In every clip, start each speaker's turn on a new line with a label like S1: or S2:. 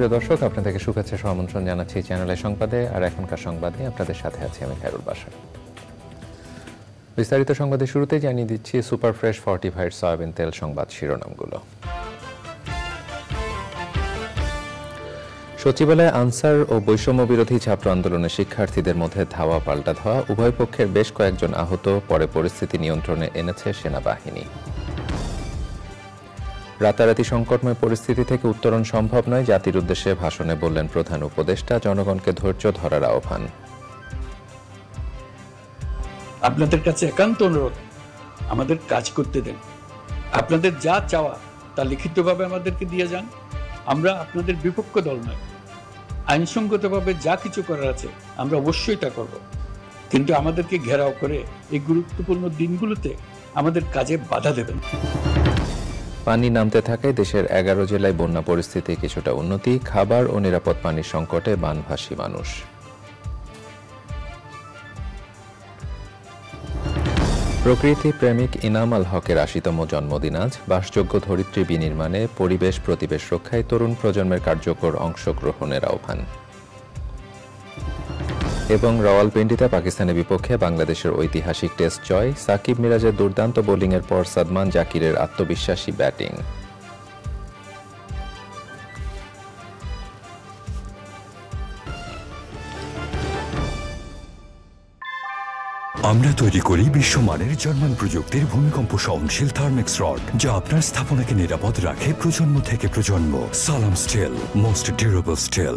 S1: প্রিয় দর্শক আপনাদের শুভেচ্ছা আমন্ত্রণ জানাচ্ছি চ্যানেলের সংবাদে আর এখনকার সংবাদে আপনাদের সাথে আছি আমি খায়রুল বাসার বিস্তারিত সংবাদে শুরুতে জানিয়ে দিচ্ছি সুপার ফ্রেশ ফর্টিফাইড সয়াবিন তেল সংবাদ শিরোনামগুলো সচিবালয়ে আনসার ও বৈষম্য বিরোধী ছাত্র আন্দোলনে শিক্ষার্থীদের মধ্যে ধাওয়া পাল্টা ধাওয়া উভয় পক্ষের বেশ কয়েকজন আহত পরে পরিস্থিতি নিয়ন্ত্রণে এনেছে সেনাবাহিনী রাতারাতি সংকটময় পরিস্থিতি থেকে উত্তরণ সম্ভব নয় জাতির উদ্দেশ্যে ভাষণে বললেন প্রধান উপদেষ্টা জনগণকে ধৈর্য ধরার আহ্বান
S2: আপনাদের কাছে একান্ত অনুরোধ আমাদের কাজ করতে দেন আপনাদের যা চাওয়া তা লিখিতভাবে আমাদেরকে দিয়ে যান আমরা আপনাদের বিপক্ষ দল নয় আইনসঙ্গতভাবে যা কিছু করার আছে আমরা অবশ্যই তা করব কিন্তু আমাদেরকে ঘেরাও করে এই গুরুত্বপূর্ণ দিনগুলোতে আমাদের কাজে বাধা দেবেন
S1: পানি নামতে থাকায় দেশের এগারো জেলায় বন্যা পরিস্থিতি কিছুটা উন্নতি খাবার ও নিরাপদ পানির সংকটে বানভাসী মানুষ প্রকৃতি প্রেমিক ইনাম আল হকের আশিতম জন্মদিন আজ বাসযোগ্য ধরিত্রী বিনির্মাণে পরিবেশ প্রতিবেশ রক্ষায় তরুণ প্রজন্মের কার্যকর অংশগ্রহণের আহ্বান এবং পেন্ডিতে পাকিস্তানের বিপক্ষে বাংলাদেশের ঐতিহাসিক টেস্ট জয় সাকিব মিরাজের দুর্দান্ত বোলিংয়ের পর সাদমান জাকিরের আত্মবিশ্বাসী ব্যাটিং
S3: আমরা তৈরি
S2: করি বিশ্বমানের জার্মান প্রযুক্তির ভূমিকম্প সহনশীল থার্মিক্স রড যা আপনার স্থাপনাকে নিরাপদ রাখে প্রজন্ম থেকে প্রজন্ম সালাম স্টিল মোস্ট ডিউরেবল স্টিল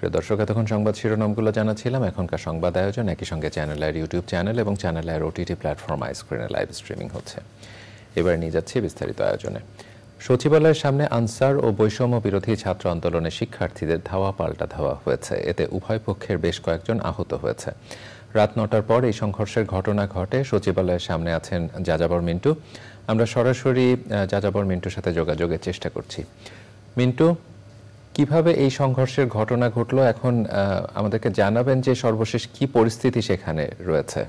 S1: প্রিয় দর্শক এতক্ষণ সংবাদ শিরোনামগুলো জানাচ্ছিলাম এখনকার সংবাদ আয়োজন একই সঙ্গে চ্যানেল আর ইউটিউব চ্যানেল এবং চ্যানেল আর ওটিটি প্ল্যাটফর্ম স্ক্রিনে লাইভ স্ট্রিমিং হচ্ছে এবার নিয়ে যাচ্ছি বিস্তারিত আয়োজনে সচিবালয়ের সামনে আনসার ও বৈষম্য বিরোধী ছাত্র আন্দোলনে শিক্ষার্থীদের ধাওয়া পাল্টা ধাওয়া হয়েছে এতে উভয় পক্ষের বেশ কয়েকজন আহত হয়েছে রাত নটার পর এই সংঘর্ষের ঘটনা ঘটে সচিবালয়ের সামনে আছেন যাযাবর মিন্টু আমরা সরাসরি যাযাবর মিন্টুর সাথে যোগাযোগের চেষ্টা করছি মিন্টু কিভাবে এই সংঘর্ষের ঘটনা ঘটলো এখন আমাদেরকে জানাবেন যে সর্বশেষ কি পরিস্থিতি সেখানে রয়েছে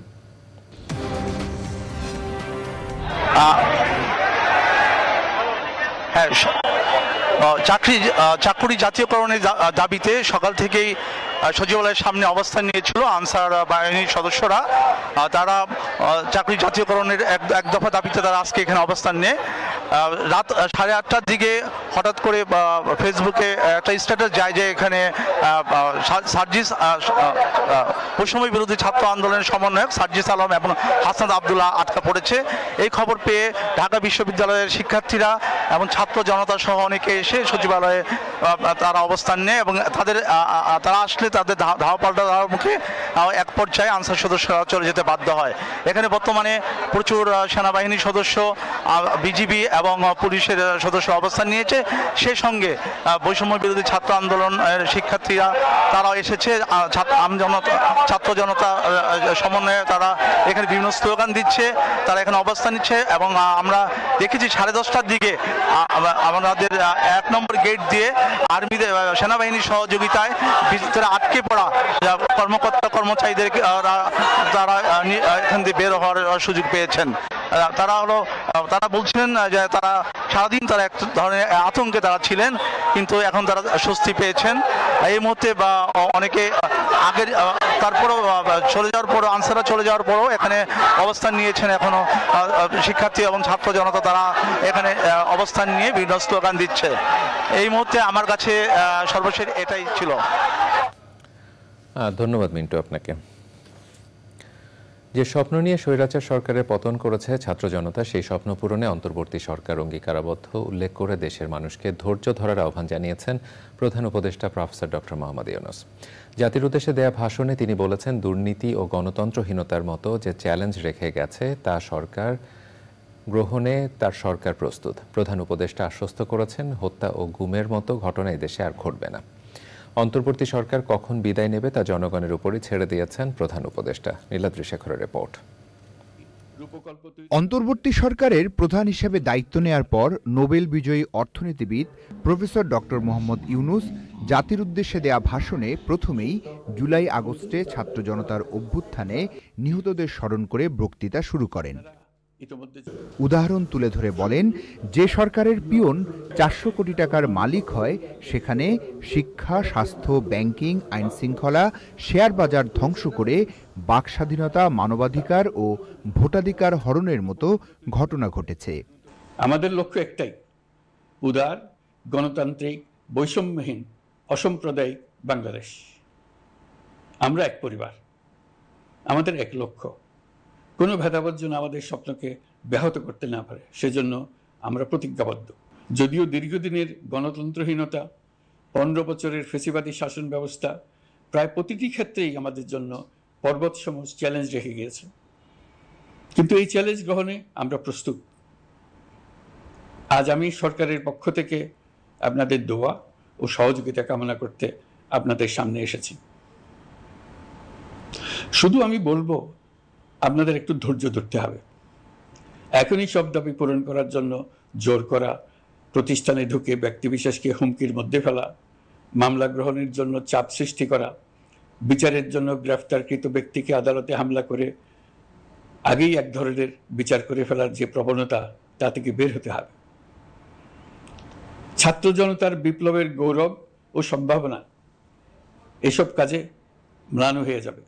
S4: হ্যাঁ চাকরি চাকরি জাতীয়করণের দাবিতে সকাল থেকেই সচিবালয়ের সামনে অবস্থান নিয়েছিল আনসার বাহিনীর সদস্যরা তারা চাকরি জাতীয়করণের এক এক দফা দাবিতে তারা আজকে এখানে অবস্থান নিয়ে রাত সাড়ে আটটার দিকে হঠাৎ করে ফেসবুকে একটা স্ট্যাটাস যায় যে এখানে সার্জিস বৈষম্য বিরোধী ছাত্র আন্দোলনের সমন্বয়ক সার্জিস আলম এবং হাসনাদ আবদুল্লাহ আটকা পড়েছে এই খবর পেয়ে ঢাকা বিশ্ববিদ্যালয়ের শিক্ষার্থীরা এবং ছাত্র জনতা সহ অনেকে এসে সচিবালয়ে তারা অবস্থান নেয় এবং তাদের তারা আসলে তাদের ধাওয়া পাল্টা ধাওয়ার মুখে এক পর্যায়ে আনসার সদস্যরা চলে যেতে বাধ্য হয় এখানে বর্তমানে প্রচুর সেনাবাহিনীর সদস্য বিজিবি এবং পুলিশের সদস্য অবস্থান নিয়েছে সে সঙ্গে বৈষম্য বিরোধী ছাত্র আন্দোলন শিক্ষার্থীরা তারা এসেছে ছাত্র জনতা সমন্বয়ে তারা এখানে বিভিন্ন স্লোগান দিচ্ছে তারা এখানে অবস্থান নিচ্ছে এবং আমরা দেখেছি সাড়ে দশটার দিকে আমাদের এক নম্বর গেট দিয়ে আর্মিদের সেনাবাহিনীর সহযোগিতায় ভিতরে আটকে পড়া কর্মকর্তা কর্মচারীদের তারা এখান থেকে বের হওয়ার সুযোগ পেয়েছেন তারা হলো তারা বলছিলেন যে তারা সারাদিন তারা এক ধরনের আতঙ্কে তারা ছিলেন কিন্তু এখন তারা স্বস্তি পেয়েছেন এই মুহূর্তে বা অনেকে আগের তারপরও চলে যাওয়ার পরও আনসাররা চলে যাওয়ার পরও এখানে অবস্থান নিয়েছেন এখনও শিক্ষার্থী এবং ছাত্র জনতা তারা এখানে অবস্থান নিয়ে বিভিন্ন গান দিচ্ছে এই মুহূর্তে আমার কাছে সর্বশেষ এটাই ছিল
S1: ধন্যবাদ মিন্টু আপনাকে যে স্বপ্ন নিয়ে স্বৈরাচার সরকারের পতন করেছে ছাত্র জনতা সেই স্বপ্ন পূরণে অন্তর্বর্তী সরকার অঙ্গীকারাবদ্ধ উল্লেখ করে দেশের মানুষকে ধৈর্য ধরার আহ্বান জানিয়েছেন প্রধান উপদেষ্টা প্রফেসর ডক্টর মোহাম্মদ ইউনুস জাতির উদ্দেশ্যে দেয়া ভাষণে তিনি বলেছেন দুর্নীতি ও গণতন্ত্রহীনতার মতো যে চ্যালেঞ্জ রেখে গেছে তা সরকার গ্রহণে তার সরকার প্রস্তুত প্রধান উপদেষ্টা আশ্বস্ত করেছেন হত্যা ও গুমের মতো ঘটনা দেশে আর ঘটবে না অন্তর্বর্তী সরকার কখন বিদায় নেবে তা জনগণের উপরে ছেড়ে দিয়েছেন প্রধান উপদেষ্টা
S3: নীলাদ্রি শেখরের রিপোর্ট অন্তর্বর্তী সরকারের প্রধান হিসেবে দায়িত্ব নেয়ার পর নোবেল বিজয়ী অর্থনীতিবিদ প্রফেসর ডক্টর মোহাম্মদ ইউনুস জাতির উদ্দেশ্যে দেয়া ভাষণে প্রথমেই জুলাই আগস্টে ছাত্র জনতার অভ্যুত্থানে নিহতদের স্মরণ করে বক্তৃতা শুরু করেন উদাহরণ তুলে ধরে বলেন যে সরকারের পিয়ন চারশো কোটি টাকার মালিক হয় সেখানে শিক্ষা স্বাস্থ্য ব্যাংকিং আইন শৃঙ্খলা শেয়ার বাজার ধ্বংস করে বাক স্বাধীনতা মানবাধিকার ও ভোটাধিকার হরণের মতো ঘটনা ঘটেছে
S2: আমাদের লক্ষ্য একটাই উদার গণতান্ত্রিক বৈষম্যহীন অসাম্প্রদায়িক বাংলাদেশ আমরা এক পরিবার আমাদের এক লক্ষ্য কোনো ভেদাভেদ যেন আমাদের স্বপ্নকে ব্যাহত করতে না পারে সেজন্য আমরা প্রতিজ্ঞাবদ্ধ যদিও দীর্ঘদিনের গণতন্ত্রহীনতা পনেরো বছরের ফেসিবাদী শাসন ব্যবস্থা প্রায় প্রতিটি ক্ষেত্রেই আমাদের জন্য পর্বত সমাজ চ্যালেঞ্জ রেখে গিয়েছে কিন্তু এই চ্যালেঞ্জ গ্রহণে আমরা প্রস্তুত আজ আমি সরকারের পক্ষ থেকে আপনাদের দোয়া ও সহযোগিতা কামনা করতে আপনাদের সামনে এসেছি শুধু আমি বলবো আপনাদের একটু ধৈর্য ধরতে হবে এখনই সব দাবি পূরণ করার জন্য জোর করা প্রতিষ্ঠানে ঢুকে ব্যক্তিবিশেষকে হুমকির মধ্যে ফেলা মামলা গ্রহণের জন্য চাপ সৃষ্টি করা বিচারের জন্য গ্রেফতারকৃত ব্যক্তিকে আদালতে হামলা করে আগেই এক ধরনের বিচার করে ফেলার যে প্রবণতা তা থেকে বের হতে হবে ছাত্র জনতার বিপ্লবের গৌরব ও সম্ভাবনা এসব কাজে ম্লান হয়ে যাবে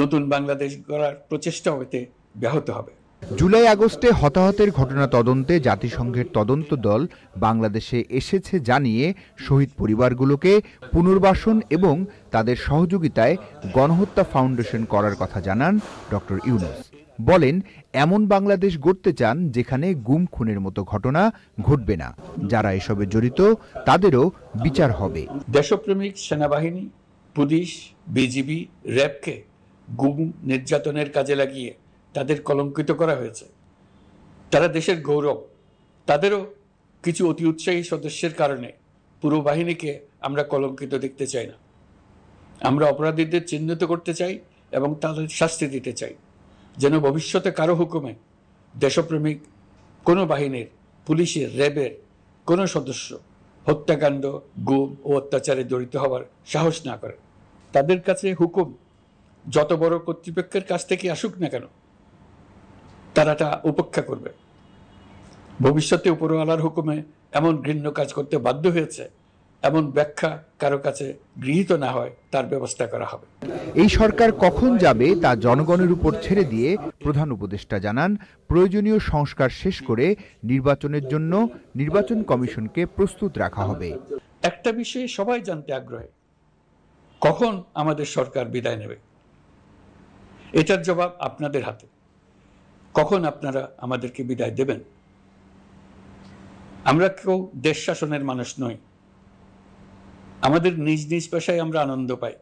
S2: নতুন বাংলাদেশ গড়ার প্রচেষ্টা হতে ব্যাহত হবে
S3: জুলাই আগস্টে হতাহতের ঘটনা তদন্তে জাতিসংঘের তদন্ত দল বাংলাদেশে এসেছে জানিয়ে শহীদ পরিবারগুলোকে পুনর্বাসন এবং তাদের সহযোগিতায় গণহত্যা ফাউন্ডেশন করার কথা জানান ডক্টর ইউনুস বলেন এমন বাংলাদেশ গড়তে চান যেখানে গুম খুনের মতো ঘটনা ঘটবে না যারা এসবে জড়িত তাদেরও বিচার হবে
S2: দেশপ্রেমিক সেনাবাহিনী পুলিশ বিজিবি র্যাবকে গুম নির্যাতনের কাজে লাগিয়ে তাদের কলঙ্কিত করা হয়েছে তারা দেশের গৌরব তাদেরও কিছু অতি উৎসাহী সদস্যের কারণে পুরো বাহিনীকে আমরা কলঙ্কিত দেখতে চাই না আমরা অপরাধীদের চিহ্নিত করতে চাই এবং তাদের শাস্তি দিতে চাই যেন ভবিষ্যতে কারো হুকুমে দেশপ্রেমিক কোনো বাহিনীর পুলিশের র্যাবের কোনো সদস্য হত্যাকাণ্ড গুম ও অত্যাচারে জড়িত হওয়ার সাহস না করে তাদের কাছে হুকুম যত বড় কর্তৃপক্ষের কাছ থেকে আসুক না কেন তারা তা উপেক্ষা করবে ভবিষ্যতে উপরওয়ালার হুকুমে এমন ঘৃণ্য কাজ করতে বাধ্য হয়েছে এমন ব্যাখ্যা কারো কাছে গৃহীত না হয় তার ব্যবস্থা করা হবে এই সরকার কখন যাবে তা
S3: জনগণের উপর ছেড়ে দিয়ে প্রধান উপদেষ্টা জানান প্রয়োজনীয় সংস্কার শেষ করে নির্বাচনের জন্য নির্বাচন কমিশনকে প্রস্তুত রাখা হবে
S2: একটা বিষয়ে সবাই জানতে আগ্রহী কখন আমাদের সরকার বিদায় নেবে এটার জবাব আপনাদের হাতে কখন আপনারা আমাদেরকে বিদায় দেবেন আমরা কেউ দেশ শাসনের মানুষ নই আমাদের নিজ নিজ পেশায় আমরা আনন্দ পাই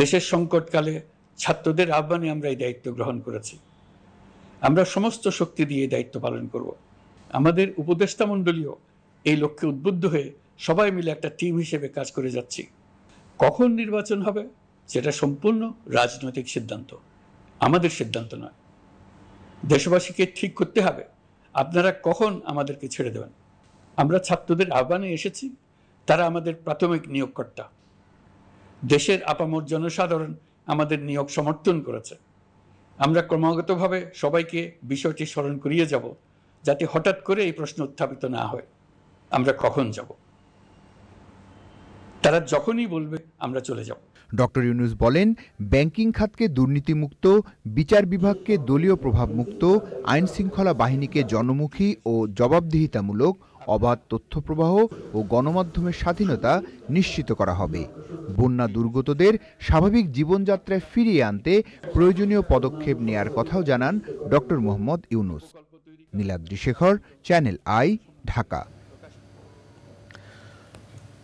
S2: দেশের সংকটকালে ছাত্রদের আহ্বানে আমরা এই দায়িত্ব গ্রহণ করেছি আমরা সমস্ত শক্তি দিয়ে দায়িত্ব পালন করব আমাদের উপদেষ্টা মণ্ডলীয় এই লক্ষ্যে উদ্বুদ্ধ হয়ে সবাই মিলে একটা টিম হিসেবে কাজ করে যাচ্ছি কখন নির্বাচন হবে যেটা সম্পূর্ণ রাজনৈতিক সিদ্ধান্ত আমাদের সিদ্ধান্ত নয় দেশবাসীকে ঠিক করতে হবে আপনারা কখন আমাদেরকে ছেড়ে দেবেন আমরা ছাত্রদের আহ্বানে এসেছি তারা আমাদের প্রাথমিক নিয়োগকর্তা দেশের আপামর জনসাধারণ আমাদের নিয়োগ সমর্থন করেছে আমরা ক্রমাগতভাবে সবাইকে বিষয়টি স্মরণ করিয়ে যাব যাতে হঠাৎ করে এই প্রশ্ন উত্থাপিত না হয় আমরা কখন যাব তারা যখনই বলবে আমরা চলে যাব
S3: ড ইউনুস বলেন ব্যাংকিং খাতকে দুর্নীতিমুক্ত বিচার বিভাগকে দলীয় প্রভাবমুক্ত আইন শৃঙ্খলা বাহিনীকে জনমুখী ও জবাবদিহিতামূলক অবাধ তথ্যপ্রবাহ ও গণমাধ্যমের স্বাধীনতা নিশ্চিত করা হবে বন্যা দুর্গতদের স্বাভাবিক জীবনযাত্রায় ফিরিয়ে আনতে প্রয়োজনীয় পদক্ষেপ নেয়ার কথাও জানান ড মোহাম্মদ ইউনুস নীলাদ্রি শেখর চ্যানেল আই ঢাকা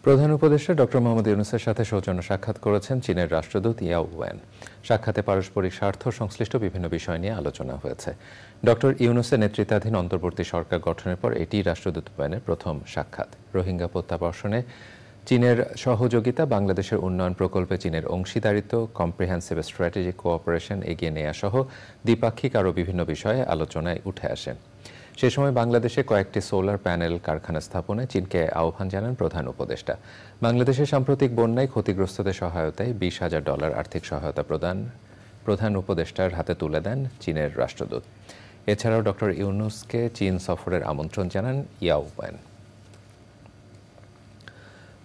S3: প্রধান উপদেষ্টা
S1: ডক্টর মোহাম্মদ ইউনুসের সাথে সৌজন্য সাক্ষাৎ করেছেন চীনের রাষ্ট্রদূত ইয়াও ওয়েন সাক্ষাতে পারস্পরিক স্বার্থ সংশ্লিষ্ট বিভিন্ন বিষয় নিয়ে আলোচনা হয়েছে ডক্টর ইউনুসের নেতৃত্বাধীন অন্তর্বর্তী সরকার গঠনের পর এটি রাষ্ট্রদূত ওয়েনের প্রথম সাক্ষাৎ রোহিঙ্গা প্রত্যাবর্ষণে চীনের সহযোগিতা বাংলাদেশের উন্নয়ন প্রকল্পে চীনের অংশীদারিত্ব কম্প্রিহেন্সিভ স্ট্র্যাটেজিক কোঅপারেশন এগিয়ে নেওয়া সহ দ্বিপাক্ষিক আরও বিভিন্ন বিষয়ে আলোচনায় উঠে আসেন সে সময় বাংলাদেশে কয়েকটি সোলার প্যানেল কারখানা স্থাপনে চীনকে আহ্বান জানান প্রধান উপদেষ্টা বাংলাদেশে সাম্প্রতিক বন্যায় ক্ষতিগ্রস্তদের সহায়তায় বিশ হাজার ডলার আর্থিক সহায়তা প্রদান প্রধান উপদেষ্টার হাতে তুলে দেন চীনের রাষ্ট্রদূত এছাড়াও ডক্টর ইউনুসকে চীন সফরের আমন্ত্রণ জানান ইয়াও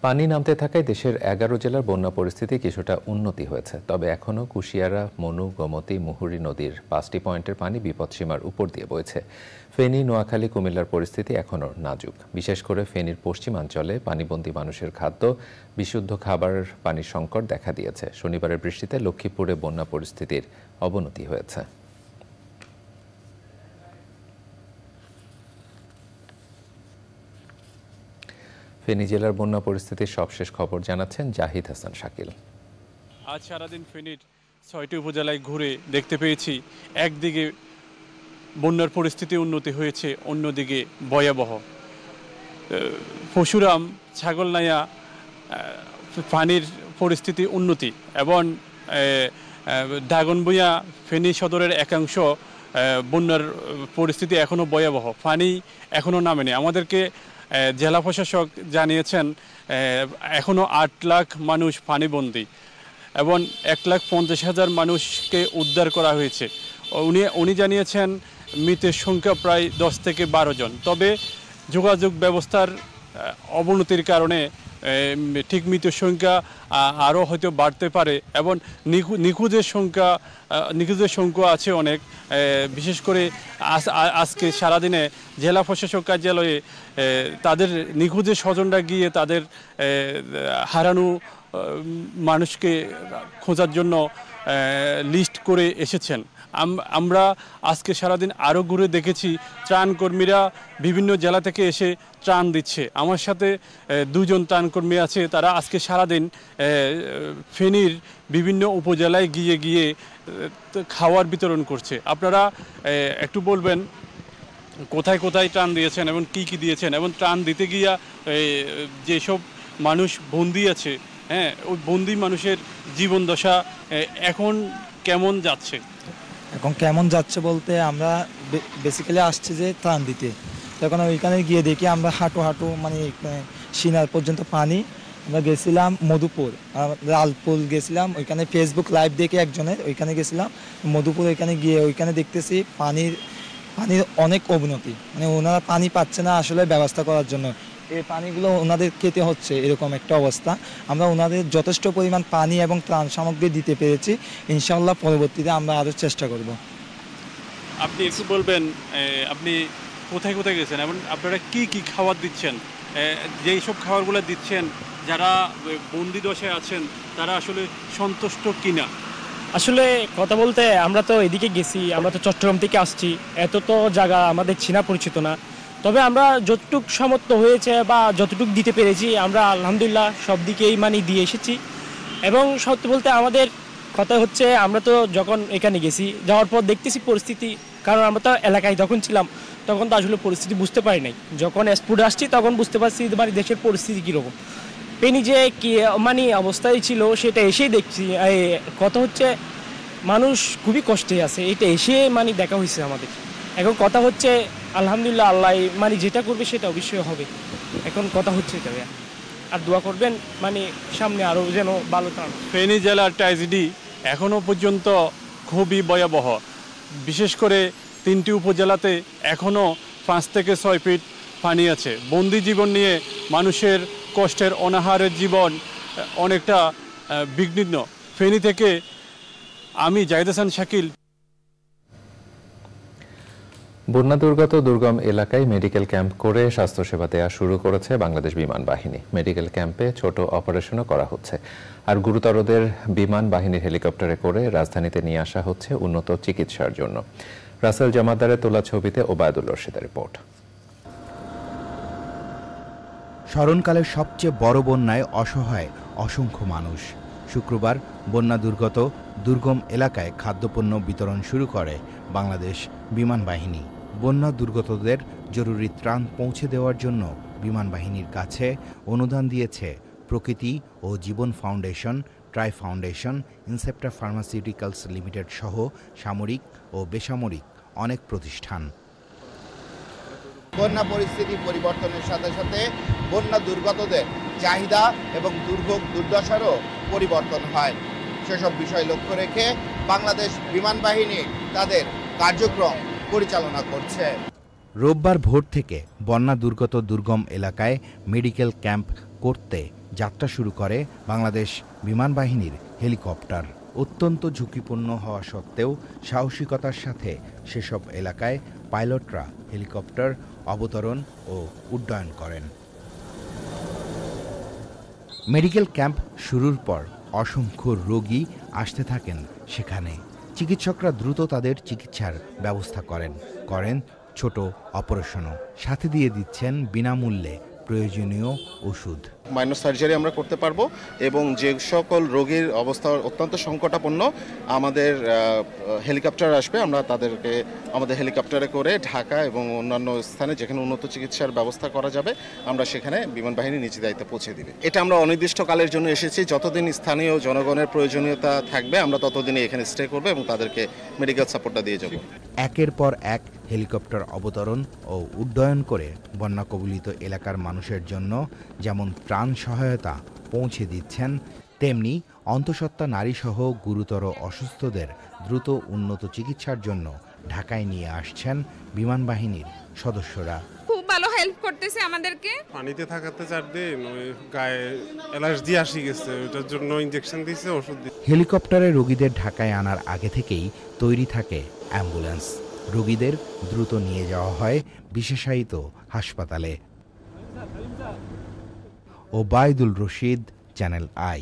S1: পানি নামতে থাকায় দেশের এগারো জেলার বন্যা পরিস্থিতি কিছুটা উন্নতি হয়েছে তবে এখনও কুশিয়ারা মনু গমতি মুহুরি নদীর পাঁচটি পয়েন্টের পানি বিপদসীমার উপর দিয়ে বইছে ফেনী নোয়াখালী কুমিল্লার পরিস্থিতি এখনও নাজুক বিশেষ করে ফেনীর পশ্চিমাঞ্চলে পানিবন্দী মানুষের খাদ্য বিশুদ্ধ খাবার পানির সংকট দেখা দিয়েছে শনিবারের বৃষ্টিতে লক্ষ্মীপুরে বন্যা পরিস্থিতির অবনতি হয়েছে ফেনী জেলার বন্যা পরিস্থিতির সবশেষ খবর জানাচ্ছেন জাহিদ হাসান শাকিল
S5: আজ সারাদিন ফেনীর ছয়টি উপজেলায় ঘুরে দেখতে পেয়েছি একদিকে বন্যার পরিস্থিতি উন্নতি হয়েছে অন্যদিকে ভয়াবহ পশুরাম ছাগলনায়া পানির পরিস্থিতি উন্নতি এবং দাগনবুয়া ফেনী সদরের একাংশ বন্যার পরিস্থিতি এখনও ভয়াবহ পানি এখনও নামেনি আমাদেরকে জেলা প্রশাসক জানিয়েছেন এখনও আট লাখ মানুষ পানিবন্দী এবং এক লাখ পঞ্চাশ হাজার মানুষকে উদ্ধার করা হয়েছে উনি উনি জানিয়েছেন মৃতের সংখ্যা প্রায় দশ থেকে বারো জন তবে যোগাযোগ ব্যবস্থার অবনতির কারণে ঠিক মৃত্যুর সংখ্যা আরও হয়তো বাড়তে পারে এবং নিখুঁজের সংখ্যা নিখুঁজের সংখ্যা আছে অনেক বিশেষ করে আজকে সারাদিনে জেলা প্রশাসক কার্যালয়ে তাদের নিখুঁজের স্বজনরা গিয়ে তাদের হারানো মানুষকে খোঁজার জন্য লিস্ট করে এসেছেন আমরা আজকে সারাদিন আরও ঘুরে দেখেছি ত্রাণকর্মীরা বিভিন্ন জেলা থেকে এসে ত্রাণ দিচ্ছে আমার সাথে দুজন ত্রাণকর্মী আছে তারা আজকে সারাদিন ফেনীর বিভিন্ন উপজেলায় গিয়ে গিয়ে খাওয়ার বিতরণ করছে আপনারা একটু বলবেন কোথায় কোথায় ত্রাণ দিয়েছেন এবং কি কি দিয়েছেন এবং ত্রাণ দিতে গিয়া যেসব মানুষ বন্দি আছে হ্যাঁ ওই বন্দি মানুষের জীবন দশা এখন কেমন যাচ্ছে
S4: এখন কেমন যাচ্ছে বলতে আমরা বেসিক্যালি আসছে যে ত্রাণ দিতে তখন ওইখানে গিয়ে দেখি আমরা হাঁটু হাঁটু মানে, মানে সিনার পর্যন্ত পানি আমরা গেছিলাম মধুপুর লালপুল গেছিলাম ওইখানে ফেসবুক লাইভ দেখে একজনের ওইখানে গেছিলাম মধুপুর ওইখানে গিয়ে ওইখানে দেখতেছি পানির পানির অনেক অবনতি মানে ওনারা পানি পাচ্ছে না আসলে ব্যবস্থা করার জন্য এই পানিগুলো ওনাদের খেতে হচ্ছে এরকম একটা অবস্থা আমরা ওনাদের যথেষ্ট পরিমাণ পানি এবং ত্রাণ সামগ্রী দিতে পেরেছি ইনশাল্লাহ পরবর্তীতে আমরা আরও চেষ্টা করব
S5: আপনি একটু বলবেন আপনি কোথায় কোথায় গেছেন এবং আপনারা কি কি খাবার দিচ্ছেন যেই সব খাবারগুলো দিচ্ছেন যারা বন্দি দশায় আছেন তারা আসলে সন্তুষ্ট কিনা
S6: আসলে কথা বলতে আমরা তো এদিকে গেছি আমরা তো চট্টগ্রাম থেকে আসছি এত তো জায়গা আমাদের চিনা পরিচিত না তবে আমরা যতটুক সামর্থ্য হয়েছে বা যতটুক দিতে পেরেছি আমরা আলহামদুলিল্লাহ সব দিকেই মানে দিয়ে এসেছি এবং সত্য বলতে আমাদের কথা হচ্ছে আমরা তো যখন এখানে গেছি যাওয়ার পর দেখতেছি পরিস্থিতি কারণ আমরা তো এলাকায় যখন ছিলাম তখন তো আসলে পরিস্থিতি বুঝতে পারি নাই যখন এক্সপোর্টে আসছি তখন বুঝতে পারছি মানে দেশের পরিস্থিতি কীরকম পেনি যে কি মানে অবস্থায় ছিল সেটা এসেই দেখছি কথা হচ্ছে মানুষ খুবই কষ্টে আছে এটা এসে মানে দেখা হয়েছে আমাদের এখন কথা হচ্ছে আলহামদুলিল্লাহ আল্লাহ মানে যেটা করবে সেটা অবশ্যই হবে এখন কথা হচ্ছে এটা আর দোয়া করবেন মানে সামনে আরও যেন ভালো থান
S5: ফেনী জেলার ট্র্যাজেডি এখনও পর্যন্ত খুবই ভয়াবহ বিশেষ করে তিনটি উপজেলাতে এখনও পাঁচ থেকে ছয় ফিট পানি আছে বন্দি জীবন নিয়ে মানুষের কষ্টের অনাহারের জীবন অনেকটা বিঘ্নিন্ন ফেনী থেকে আমি জাহিদ হাসান শাকিল
S1: বন্যা দুর্গত দুর্গম এলাকায় মেডিকেল ক্যাম্প করে স্বাস্থ্যসেবা দেওয়া শুরু করেছে বাংলাদেশ বিমান বাহিনী মেডিকেল ক্যাম্পে ছোট অপারেশনও করা হচ্ছে আর গুরুতরদের বিমান বাহিনীর হেলিকপ্টারে করে রাজধানীতে নিয়ে আসা হচ্ছে উন্নত চিকিৎসার জন্য রাসেল জামাদারের তোলা ছবিতে ওবায়দুল রশিদের রিপোর্ট
S7: স্মরণকালের সবচেয়ে বড় বন্যায় অসহায় অসংখ্য মানুষ শুক্রবার বন্যা দুর্গত দুর্গম এলাকায় খাদ্যপণ্য বিতরণ শুরু করে বাংলাদেশ বিমান বাহিনী বন্যা দুর্গতদের জরুরি ত্রাণ পৌঁছে দেওয়ার জন্য বিমান বাহিনীর কাছে অনুদান দিয়েছে প্রকৃতি ও জীবন ফাউন্ডেশন ট্রাই ফাউন্ডেশন ইনসেপ্টা ফার্মাসিউটিক্যালস লিমিটেড সহ সামরিক ও বেসামরিক অনেক প্রতিষ্ঠান বন্যা পরিস্থিতি পরিবর্তনের সাথে সাথে বন্যা দুর্গতদের চাহিদা এবং দুর্ভোগ দুর্দশারও পরিবর্তন হয় সেসব বিষয় লক্ষ্য রেখে বাংলাদেশ বিমান বাহিনী তাদের কার্যক্রম পরিচালনা করছে রোববার ভোর থেকে বন্যা দুর্গত দুর্গম এলাকায় মেডিকেল ক্যাম্প করতে যাত্রা শুরু করে বাংলাদেশ বিমান বাহিনীর হেলিকপ্টার অত্যন্ত ঝুঁকিপূর্ণ হওয়া সত্ত্বেও সাহসিকতার সাথে সেসব এলাকায় পাইলটরা হেলিকপ্টার অবতরণ ও উড্ডয়ন করেন মেডিকেল ক্যাম্প শুরুর পর অসংখ্য রোগী আসতে থাকেন সেখানে চিকিৎসকরা দ্রুত তাদের চিকিৎসার ব্যবস্থা করেন করেন ছোট অপারেশনও সাথে দিয়ে দিচ্ছেন বিনামূল্যে প্রয়োজনীয় ওষুধ
S1: মাইনর সার্জারি আমরা করতে পারবো এবং যে সকল রোগীর অবস্থা অত্যন্ত সংকটাপন্ন আমাদের হেলিকপ্টার আসবে আমরা তাদেরকে আমাদের হেলিকপ্টারে করে ঢাকা এবং অন্যান্য স্থানে যেখানে উন্নত চিকিৎসার ব্যবস্থা করা যাবে আমরা সেখানে বিমান বাহিনী নিচে দায়িত্বে পৌঁছে দিবে এটা আমরা অনির্দিষ্টকালের জন্য এসেছি যতদিন স্থানীয় জনগণের প্রয়োজনীয়তা থাকবে আমরা ততদিনই এখানে স্টে করবো এবং তাদেরকে মেডিকেল সাপোর্টটা দিয়ে যাবো
S7: একের পর এক হেলিকপ্টার অবতরণ ও উড্ডয়ন করে বন্যা কবলিত এলাকার মানুষের জন্য যেমন প্রাণ ত্রাণ সহায়তা পৌঁছে দিচ্ছেন তেমনি অন্তঃসত্ত্বা নারীসহ গুরুতর অসুস্থদের দ্রুত উন্নত চিকিৎসার জন্য ঢাকায় নিয়ে আসছেন বিমান বাহিনীর সদস্যরা
S8: খুব ভালো হেল্প করতেছে আমাদেরকে পানিতে
S7: থাকাতে চার দিন ওই গায়ে অ্যালার্জি
S5: আসি গেছে ওটার জন্য ইনজেকশন দিয়েছে ওষুধ দিয়েছে
S7: হেলিকপ্টারে রোগীদের ঢাকায় আনার আগে থেকেই তৈরি থাকে অ্যাম্বুলেন্স রোগীদের দ্রুত নিয়ে যাওয়া হয় বিশেষায়িত হাসপাতালে ওবায়দুল রশিদ চ্যানেল আই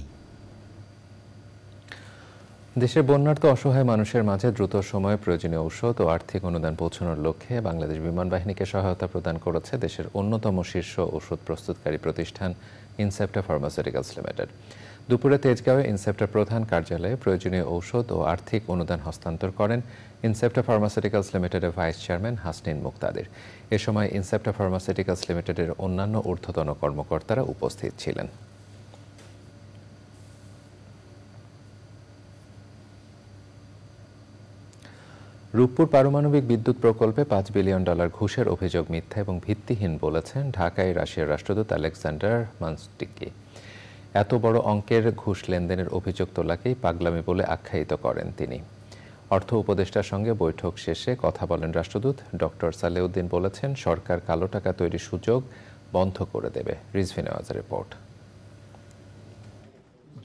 S7: দেশের বন্যার্ত অসহায় মানুষের মাঝে
S1: দ্রুত সময়ে প্রয়োজনীয় ঔষধ ও আর্থিক অনুদান পৌঁছানোর লক্ষ্যে বাংলাদেশ বিমান বাহিনীকে সহায়তা প্রদান করেছে দেশের অন্যতম শীর্ষ ওষুধ প্রস্তুতকারী প্রতিষ্ঠান ইনসেপ্টা ফার্মাসিউটিক্যালস লিমিটেড দুপুরে তেজগাঁওয়ে ইনসেপ্টার প্রধান কার্যালয়ে প্রয়োজনীয় ঔষধ ও আর্থিক অনুদান হস্তান্তর করেন ইনসেপ্টা ফার্মাসিউটিক্যালস লিমিটেডের ভাইস চেয়ারম্যান হাসনিন মুক্তাদের এ সময় ইনসেপ্টা ফার্মাসিউটিক্যালস লিমিটেডের অন্যান্য ঊর্ধ্বতন কর্মকর্তারা উপস্থিত ছিলেন রূপপুর পারমাণবিক বিদ্যুৎ প্রকল্পে পাঁচ বিলিয়ন ডলার ঘুষের অভিযোগ মিথ্যা এবং ভিত্তিহীন বলেছেন ঢাকায় রাশিয়ার রাষ্ট্রদূত আলেকজান্ডার মানস্টিকি এত বড় অঙ্কের ঘুষ লেনদেনের অভিযোগ তোলাকেই পাগলামি বলে আখ্যায়িত করেন তিনি অর্থ উপদেষ্টার সঙ্গে বৈঠক শেষে কথা বলেন রাষ্ট্রদূত ডক্টর সালেউদ্দিন বলেছেন সরকার কালো টাকা তৈরির সুযোগ বন্ধ করে দেবে রিপোর্ট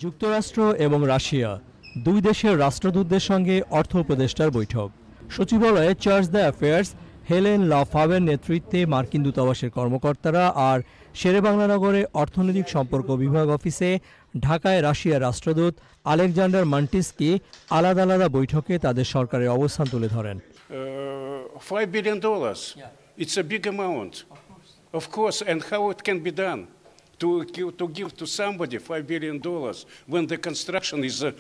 S9: যুক্তরাষ্ট্র এবং রাশিয়া দুই দেশের রাষ্ট্রদূতদের সঙ্গে অর্থ উপদেষ্টার বৈঠক সচিবালয়ে chargé d' affaires Helen LaFave নেতৃত্বে মার্কিন দূতাবাসের কর্মকর্তারা আর শেরেবাংলা নগরে অর্থনৈতিক সম্পর্ক বিভাগ অফিসে ঢাকায় রাশিয়ার রাষ্ট্রদূত আলেকজান্ডার মান্টিসকি আলাদা আলাদা বৈঠকে তাদের সরকারের অবস্থান তুলে ধরেন
S5: five billion dollar it's a big amount Of course, and how it can be done? to, to give to somebody $5 billion when the construction is uh,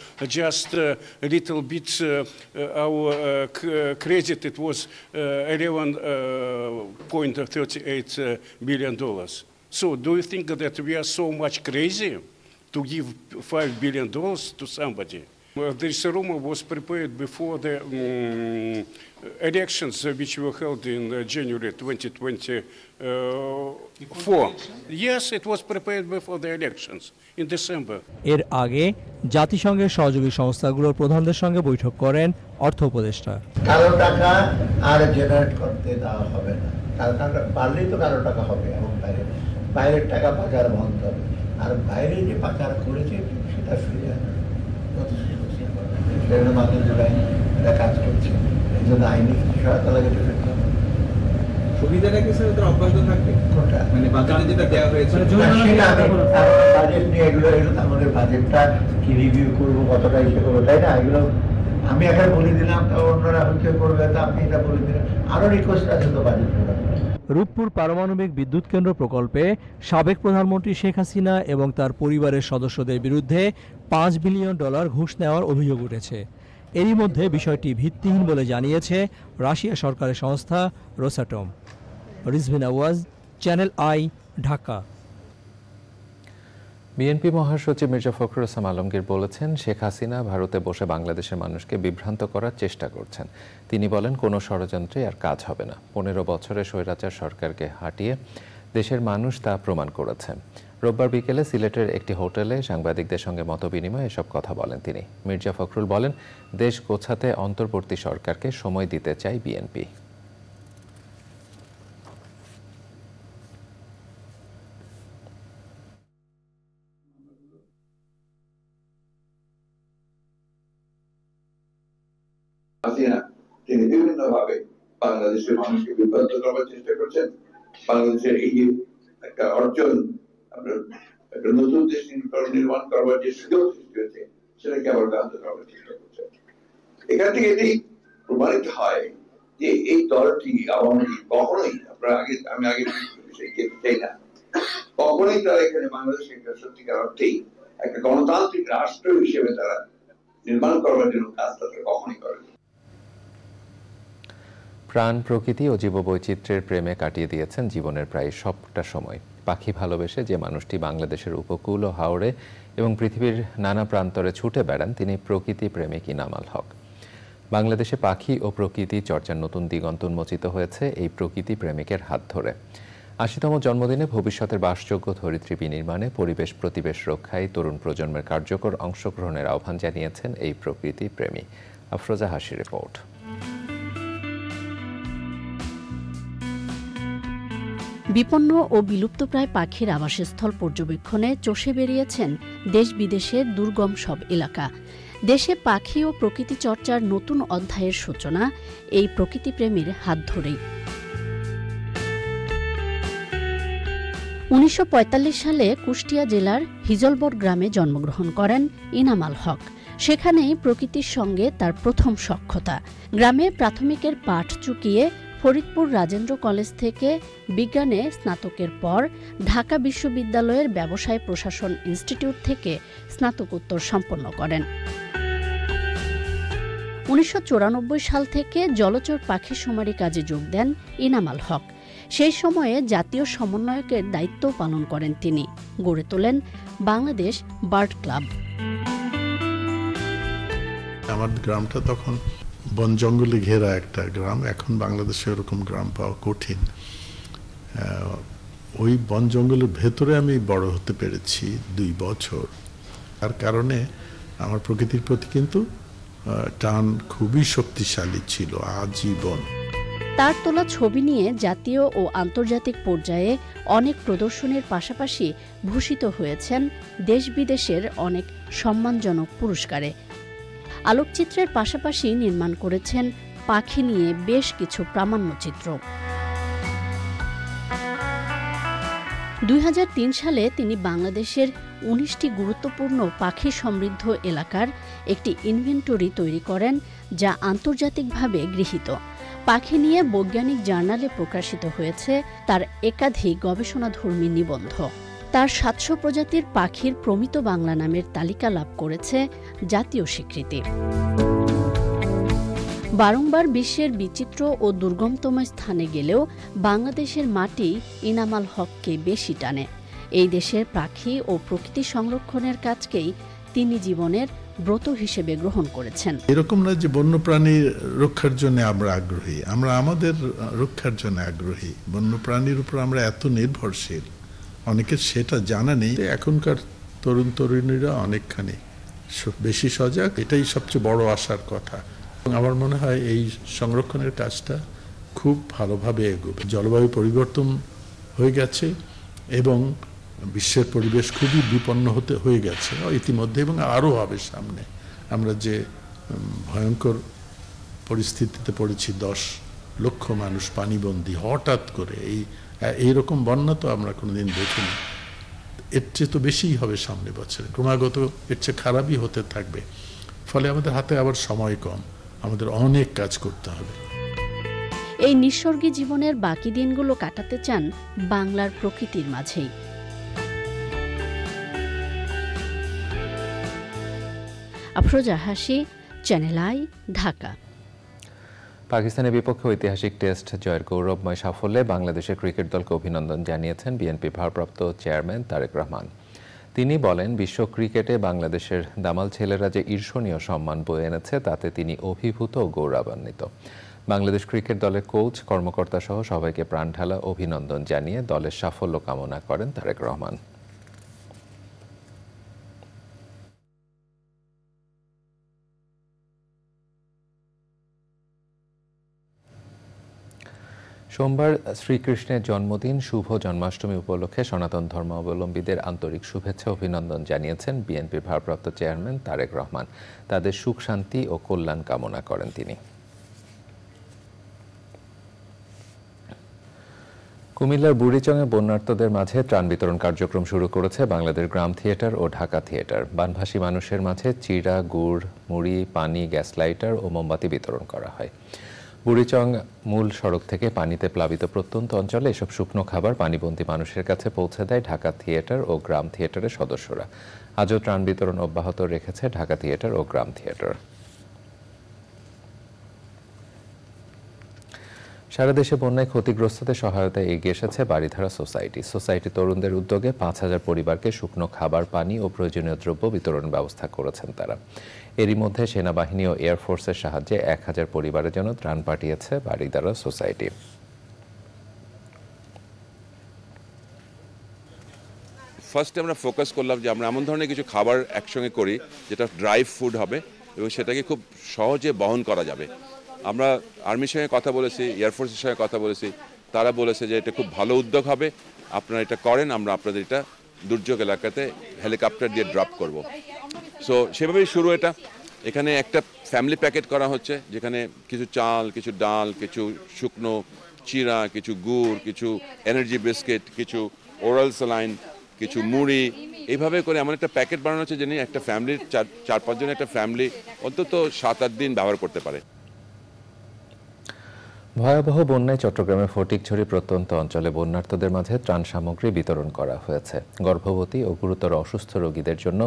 S5: just uh, a little bit, uh, our credit, it was $11.38 billion. So do you think that we are so much crazy to give five billion dollars to somebody? This rumor was prepared before the um, elections which were held in January 2024. Yes, it was prepared before the elections in December.
S9: এর আগে জাতিসংঘের সহযোগী সংস্থাগুলোর প্রধানদের সঙ্গে বৈঠক করেন অর্থ উপদেষ্টা কারো
S3: টাকা আর জেনারেট করতে দেওয়া হবে না কারণ পারলেই তো কারো টাকা হবে এবং বাইরের টাকা পাচার বন্ধ হবে আর বাইরে যে পাচার করেছে সেটা ফিরে মার্কিন এটা কাজ করছে এই জন্য আইনি সহায়তা লাগে কোনটা মানে যেটা দেওয়া বাজেট নিয়ে এগুলো এগুলো আমাদের বাজেটটা করবো কতটা করবো তাই না এগুলো আমি এখন বলে দিলাম অন্যরা হচ্ছে করবে তা আপনি এটা বলে দিলাম আরো রিকোয়েস্ট আছে তো বাজেট
S9: রূপপুর পারমাণবিক বিদ্যুৎ কেন্দ্র প্রকল্পে সাবেক প্রধানমন্ত্রী শেখ হাসিনা এবং তার পরিবারের সদস্যদের বিরুদ্ধে পাঁচ বিলিয়ন ডলার ঘুষ নেওয়ার অভিযোগ উঠেছে এরই মধ্যে বিষয়টি ভিত্তিহীন বলে জানিয়েছে রাশিয়া সরকারের সংস্থা রোসাটম রিজভিন আওয়াজ চ্যানেল আই ঢাকা
S1: বিএনপি মহাসচিব মির্জা ফখরুল ইসলাম আলমগীর বলেছেন শেখ হাসিনা ভারতে বসে বাংলাদেশের মানুষকে বিভ্রান্ত করার চেষ্টা করছেন তিনি বলেন কোনো ষড়যন্ত্রে আর কাজ হবে না পনেরো বছরে স্বৈরাচার সরকারকে হাঁটিয়ে দেশের মানুষ তা প্রমাণ করেছে রোববার বিকেলে সিলেটের একটি হোটেলে সাংবাদিকদের সঙ্গে মতবিনিময়ে এসব কথা বলেন তিনি মির্জা ফখরুল বলেন দেশ গোছাতে অন্তর্বর্তী সরকারকে সময় দিতে চাই বিএনপি
S2: Yeah. তিনি বিভিন্নভাবে বাংলাদেশের মানুষকে বিভ্রান্ত করার চেষ্টা করছেন বাংলাদেশের এই যে একটা অর্জন একটা নতুন দেশ নির্মাণ করবার যে সুযোগ সৃষ্টি হয়েছে সেটাকে আবার ব্যাহত করবার চেষ্টা করছেন এখান থেকে
S10: এটি প্রমাণিত হয় যে এই দলটি আওয়ামী লীগ কখনোই আমরা আগে আমি আগে
S3: বিষয়ে চাই না কখনোই তারা এখানে বাংলাদেশে একটা সত্যিকার অর্থেই
S2: একটা গণতান্ত্রিক রাষ্ট্র হিসেবে তারা নির্মাণ করবার জন্য কাজ তাদের কখনোই করেনি
S1: প্রাণ প্রকৃতি ও জীববৈচিত্র্যের প্রেমে কাটিয়ে দিয়েছেন জীবনের প্রায় সবটা সময় পাখি ভালোবেসে যে মানুষটি বাংলাদেশের উপকূল ও হাওড়ে এবং পৃথিবীর নানা প্রান্তরে ছুটে বেড়ান তিনি প্রকৃতি প্রেমিক ইনামাল হক বাংলাদেশে পাখি ও প্রকৃতি চর্চার নতুন দিগন্ত উন্মোচিত হয়েছে এই প্রকৃতি প্রেমিকের হাত ধরে আশিতম জন্মদিনে ভবিষ্যতের বাসযোগ্য ধরিত্রী বিনির্মাণে পরিবেশ প্রতিবেশ রক্ষায় তরুণ প্রজন্মের কার্যকর অংশগ্রহণের আহ্বান জানিয়েছেন এই প্রকৃতি প্রেমী আফরোজা হাসি রিপোর্ট
S11: বিপন্ন ও বিলুপ্তপ্রায় পাখির আবাসস্থল পর্যবেক্ষণে চষে বেরিয়েছেন দেশ বিদেশের দুর্গম সব এলাকা দেশে পাখি ও প্রকৃতি চর্চার নতুন অধ্যায়ের সূচনা এই প্রকৃতিপ্রেমীর হাত ধরেই উনিশশো সালে কুষ্টিয়া জেলার হিজলবর গ্রামে জন্মগ্রহণ করেন ইনামাল হক সেখানেই প্রকৃতির সঙ্গে তার প্রথম সক্ষতা গ্রামে প্রাথমিকের পাঠ চুকিয়ে ফরিদপুর রাজেন্দ্র কলেজ থেকে বিজ্ঞানে স্নাতকের পর ঢাকা বিশ্ববিদ্যালয়ের ব্যবসায় প্রশাসন ইনস্টিটিউট থেকে স্নাতকোত্তর সম্পন্ন করেন উনিশশো সাল থেকে জলচর পাখি শুমারি কাজে যোগ দেন ইনামাল হক সেই সময়ে জাতীয় সমন্বয়কের দায়িত্ব পালন করেন তিনি গড়ে তোলেন বাংলাদেশ বার্ড ক্লাব
S12: আমার গ্রামটা তখন বন জঙ্গলে ঘেরা একটা গ্রাম এখন বাংলাদেশে ওরকম গ্রাম পাওয়া কঠিন ওই বন জঙ্গলের ভেতরে আমি বড় হতে পেরেছি দুই বছর তার কারণে আমার প্রকৃতির প্রতি কিন্তু টান খুবই শক্তিশালী ছিল আজীবন
S11: তার তোলা ছবি নিয়ে জাতীয় ও আন্তর্জাতিক পর্যায়ে অনেক প্রদর্শনীর পাশাপাশি ভূষিত হয়েছেন দেশ বিদেশের অনেক সম্মানজনক পুরস্কারে আলোকচিত্রের পাশাপাশি নির্মাণ করেছেন পাখি নিয়ে বেশ কিছু প্রামাণ্যচিত্র দুই সালে তিনি বাংলাদেশের উনিশটি গুরুত্বপূর্ণ পাখি সমৃদ্ধ এলাকার একটি ইনভেন্টরি তৈরি করেন যা আন্তর্জাতিকভাবে গৃহীত পাখি নিয়ে বৈজ্ঞানিক জার্নালে প্রকাশিত হয়েছে তার একাধিক গবেষণাধর্মী নিবন্ধ তার সাতশো প্রজাতির পাখির প্রমিত বাংলা নামের তালিকা লাভ করেছে জাতীয় স্বীকৃতি বারংবার বিশ্বের বিচিত্র ও দুর্গমতম স্থানে গেলেও বাংলাদেশের মাটি ইনামাল হককে বেশি টানে এই দেশের পাখি ও প্রকৃতি সংরক্ষণের কাজকেই তিনি জীবনের ব্রত হিসেবে গ্রহণ করেছেন
S12: এরকম না যে বন্যপ্রাণী রক্ষার জন্য আমরা আগ্রহী আমরা আমাদের রক্ষার জন্য আগ্রহী বন্যপ্রাণীর উপর আমরা এত নির্ভরশীল অনেকের সেটা জানা নেই এখনকার তরুণ তরুণীরা অনেকখানি বেশি সজাগ এটাই সবচেয়ে বড় আশার কথা আমার মনে হয় এই সংরক্ষণের কাজটা খুব ভালোভাবে এগোবে জলবায়ু পরিবর্তন হয়ে গেছে এবং বিশ্বের পরিবেশ খুবই বিপন্ন হতে হয়ে গেছে ইতিমধ্যে এবং আরও হবে সামনে আমরা যে ভয়ঙ্কর পরিস্থিতিতে পড়েছি দশ লক্ষ মানুষ পানিবন্দী হঠাৎ করে এই হ্যাঁ, এইরকম বন্যা তো আমরা কোনোদিন দেখিনি এর চেয়ে তো বেশিই হবে সামনে বছরে ক্রমাগত এর চেয়ে খারাপই হতে থাকবে ফলে আমাদের হাতে আবার সময় কম আমাদের অনেক কাজ করতে হবে
S11: এই নিঃস্বর্গী জীবনের বাকি দিনগুলো কাটাতে চান বাংলার প্রকৃতির মাঝেই আফরোজা হাসি চ্যানেল আই ঢাকা
S1: পাকিস্তানের বিপক্ষে ঐতিহাসিক টেস্ট জয়ের গৌরবময় সাফল্যে বাংলাদেশের ক্রিকেট দলকে অভিনন্দন জানিয়েছেন বিএনপি ভারপ্রাপ্ত চেয়ারম্যান তারেক রহমান তিনি বলেন বিশ্ব ক্রিকেটে বাংলাদেশের দামাল ছেলেরা যে ঈর্ষণীয় সম্মান বয়ে এনেছে তাতে তিনি অভিভূত ও গৌরবান্বিত বাংলাদেশ ক্রিকেট দলের কোচ কর্মকর্তা সহ সবাইকে প্রাণ ঢালা অভিনন্দন জানিয়ে দলের সাফল্য কামনা করেন তারেক রহমান সোমবার শ্রীকৃষ্ণের জন্মদিন শুভ জন্মাষ্টমী উপলক্ষে সনাতন ধর্মাবলম্বীদের আন্তরিক শুভেচ্ছা অভিনন্দন জানিয়েছেন বিএনপির ভারপ্রাপ্ত চেয়ারম্যান তারেক রহমান তাদের সুখ শান্তি ও কল্যাণ কামনা করেন তিনি কুমিল্লার বুড়িচংয়ে বন্যার্তদের মাঝে ত্রাণ বিতরণ কার্যক্রম শুরু করেছে বাংলাদেশ গ্রাম থিয়েটার ও ঢাকা থিয়েটার বানভাসী মানুষের মাঝে চিরা গুড় মুড়ি পানি গ্যাস লাইটার ও মোমবাতি বিতরণ করা হয় বুড়িচং মূল সড়ক থেকে পানিতে প্লাবিত প্রত্যন্ত অঞ্চলে এসব শুকনো খাবার পানিবন্দী মানুষের কাছে পৌঁছে দেয় ঢাকা থিয়েটার ও গ্রাম থিয়েটারের সদস্যরা আজও ত্রাণ বিতরণ অব্যাহত রেখেছে ঢাকা থিয়েটার ও গ্রাম থিয়েটার সারা দেশে বন্যায় ক্ষতিগ্রস্তদের সহায়তায় এগিয়ে এসেছে বাড়িধারা সোসাইটি সোসাইটি তরুণদের উদ্যোগে পাঁচ হাজার পরিবারকে শুকনো খাবার পানি ও প্রয়োজনীয় দ্রব্য বিতরণ ব্যবস্থা করেছেন তারা এরই মধ্যে সেনাবাহিনী ও এয়ারফোর্সের সাহায্যে এক হাজার পরিবারের জন্য ত্রাণ পাঠিয়েছে বাড়িদারা সোসাইটি
S10: ফার্স্টে আমরা ফোকাস করলাম যে আমরা এমন ধরনের কিছু খাবার একসঙ্গে করি যেটা ড্রাই ফুড হবে এবং সেটাকে খুব সহজে বহন করা যাবে আমরা আর্মির সঙ্গে কথা বলেছি এয়ারফোর্সের সঙ্গে কথা বলেছি তারা বলেছে যে এটা খুব ভালো উদ্যোগ হবে আপনারা এটা করেন আমরা আপনাদের এটা দুর্যোগ এলাকাতে হেলিকপ্টার দিয়ে ড্রপ করব সো সেভাবেই শুরু এটা এখানে একটা ফ্যামিলি প্যাকেট করা হচ্ছে যেখানে কিছু চাল কিছু ডাল কিছু শুকনো চিরা কিছু গুড় কিছু এনার্জি বিস্কিট কিছু ওরাল সালাইন কিছু মুড়ি এইভাবে করে এমন একটা প্যাকেট বানানো হচ্ছে যিনি একটা ফ্যামিলির চার চার পাঁচজন একটা ফ্যামিলি অন্তত সাত আট দিন ব্যবহার করতে পারে
S1: ভয়াবহ বন্যায় চট্টগ্রামের ফটিকছড়ি প্রত্যন্ত অঞ্চলে বন্যার্থদের মাঝে ত্রাণ সামগ্রী বিতরণ করা হয়েছে গর্ভবতী ও গুরুতর অসুস্থ রোগীদের জন্য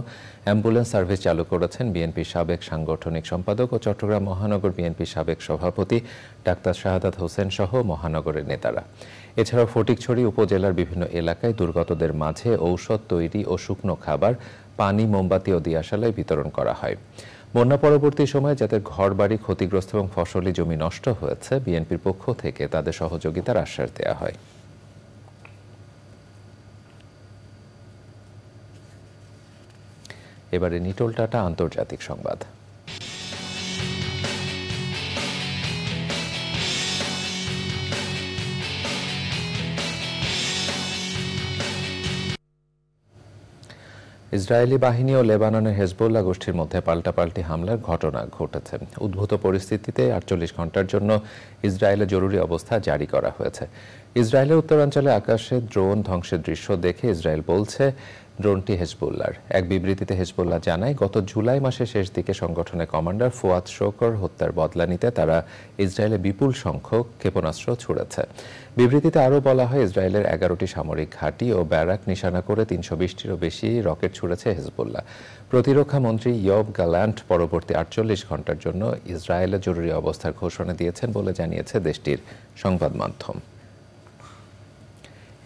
S1: অ্যাম্বুলেন্স সার্ভিস চালু করেছেন বিএনপির সাবেক সাংগঠনিক সম্পাদক ও চট্টগ্রাম মহানগর বিএনপির সাবেক সভাপতি ডাক্তার শাহাদাত হোসেন সহ মহানগরের নেতারা এছাড়াও ফটিকছড়ি উপজেলার বিভিন্ন এলাকায় দুর্গতদের মাঝে ঔষধ তৈরি ও শুকনো খাবার পানি মোমবাতি ও দিয়াশালায় বিতরণ করা হয় বন্যা পরবর্তী সময়ে যাদের বাড়ি ক্ষতিগ্রস্ত এবং ফসলি জমি নষ্ট হয়েছে বিএনপির পক্ষ থেকে তাদের সহযোগিতার আশ্বাস দেওয়া হয় এবারে নিটোল টাটা আন্তর্জাতিক সংবাদ ইসরায়েলি বাহিনী ও লেবাননের হেজবোল্লা গোষ্ঠীর মধ্যে পাল্টাপাল্টি হামলার ঘটনা ঘটেছে উদ্ভূত পরিস্থিতিতে আটচল্লিশ ঘন্টার জন্য ইসরায়েলে জরুরি অবস্থা জারি করা হয়েছে ইসরায়েলের উত্তরাঞ্চলে আকাশে ড্রোন ধ্বংসের দৃশ্য দেখে ইসরায়েল বলছে ড্রোনটি হেজবুল্লার এক বিবৃতিতে হেজবুল্লাহ জানায় গত জুলাই মাসের শেষ দিকে সংগঠনের কমান্ডার ফুয়াদ শোকর হত্যার বদলা নিতে তারা ইসরায়েলে বিপুল সংখ্যক ক্ষেপণাস্ত্র ছুড়েছে বিবৃতিতে আরও বলা হয় ইসরায়েলের এগারোটি সামরিক ঘাঁটি ও ব্যারাক নিশানা করে তিনশো বিশটিরও বেশি রকেট ছুড়েছে হেজবুল্লাহ প্রতিরক্ষা মন্ত্রী ইয়ব গালান্ট পরবর্তী আটচল্লিশ ঘন্টার জন্য ইসরায়েলে জরুরি অবস্থার ঘোষণা দিয়েছেন বলে জানিয়েছে দেশটির সংবাদ মাধ্যম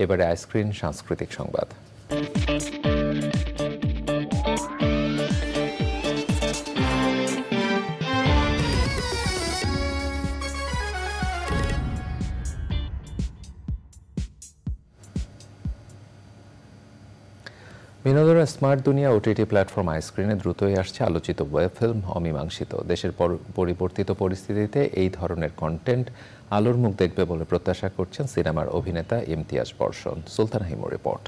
S1: এবারে আইসক্রিন সাংস্কৃতিক সংবাদ বিনোদনের স্মার্ট দুনিয়া ওটিটি প্ল্যাটফর্ম আইস্ক্রিনে দ্রুতই আসছে আলোচিত ওয়েব ফিল্ম অমীমাংসিত দেশের পরিবর্তিত পরিস্থিতিতে এই ধরনের কন্টেন্ট আলোর মুখ দেখবে বলে প্রত্যাশা করছেন সিনেমার অভিনেতা ইমতিয়াজ বর্ষণ সুলতান হিমো রিপোর্ট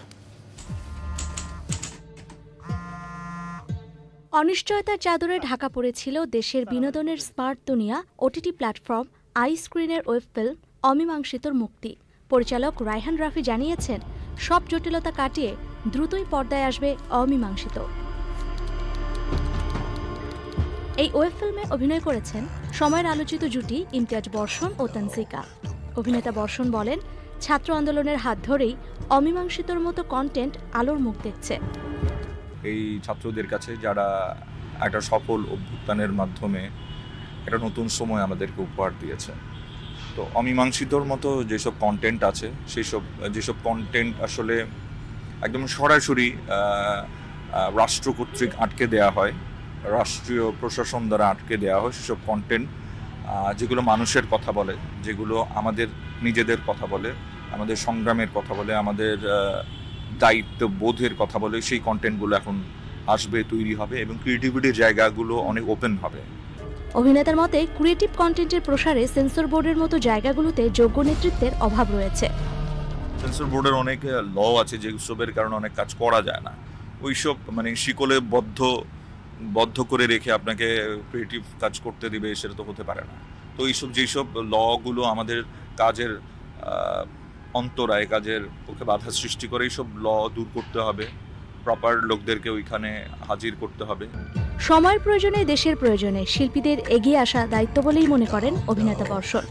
S8: অনিশ্চয়তার চাদরে ঢাকা পড়েছিল দেশের বিনোদনের স্মার্ট দুনিয়া ওটিটি প্ল্যাটফর্ম আই স্ক্রিনের ওয়েব ফিল্ম অমীমাংসিতর মুক্তি পরিচালক রায়হান রাফি জানিয়েছেন সব জটিলতা কাটিয়ে দ্রুতই পর্দায় আসবে অমীমাংসিত এই ওয়েব ফিল্মে অভিনয় করেছেন সময়ের আলোচিত জুটি ইমতিয়াজ বর্ষণ ও তানসিকা অভিনেতা বর্ষণ বলেন ছাত্র আন্দোলনের হাত ধরেই অমীমাংসিতর মতো কন্টেন্ট আলোর মুখ দেখছে
S10: এই ছাত্রদের কাছে যারা একটা সফল অভ্যুত্থানের মাধ্যমে একটা নতুন সময় আমাদেরকে উপহার দিয়েছে তো অমীমাংসিতর মতো যেসব কন্টেন্ট আছে সেই সব যেসব কন্টেন্ট আসলে একদম সরাসরি রাষ্ট্র কর্তৃক আটকে দেওয়া হয় রাষ্ট্রীয় প্রশাসন দ্বারা আটকে দেওয়া হয় সেসব কন্টেন্ট যেগুলো মানুষের কথা বলে যেগুলো আমাদের নিজেদের কথা বলে আমাদের সংগ্রামের কথা বলে আমাদের দায়িত্ব বোধের কথা বলে সেই কন্টেন্টগুলো এখন আসবে তৈরি হবে এবং ক্রিয়েটিভিটির জায়গাগুলো অনেক ওপেন হবে
S8: অভিনেতার মতে ক্রিয়েটিভ কন্টেন্টের প্রসারে সেন্সর বোর্ডের মতো জায়গাগুলোতে যোগ্য নেতৃত্বের অভাব রয়েছে
S10: সেন্সর বোর্ডের অনেক ল আছে যে উৎসবের কারণে অনেক কাজ করা যায় না ওইসব মানে শিকলে বদ্ধ বদ্ধ করে রেখে আপনাকে ক্রিয়েটিভ কাজ করতে দিবে সেটা তো হতে পারে না তো এইসব যেসব লগুলো আমাদের কাজের অন্তরায় কাজের পক্ষে বাধা সৃষ্টি করে এইসব ল দূর করতে হবে প্রপার লোকদেরকে ওইখানে হাজির করতে হবে
S8: সময়ের প্রয়োজনে দেশের প্রয়োজনে শিল্পীদের এগিয়ে আসা দায়িত্ব বলেই মনে করেন অভিনেতা বর্ষণ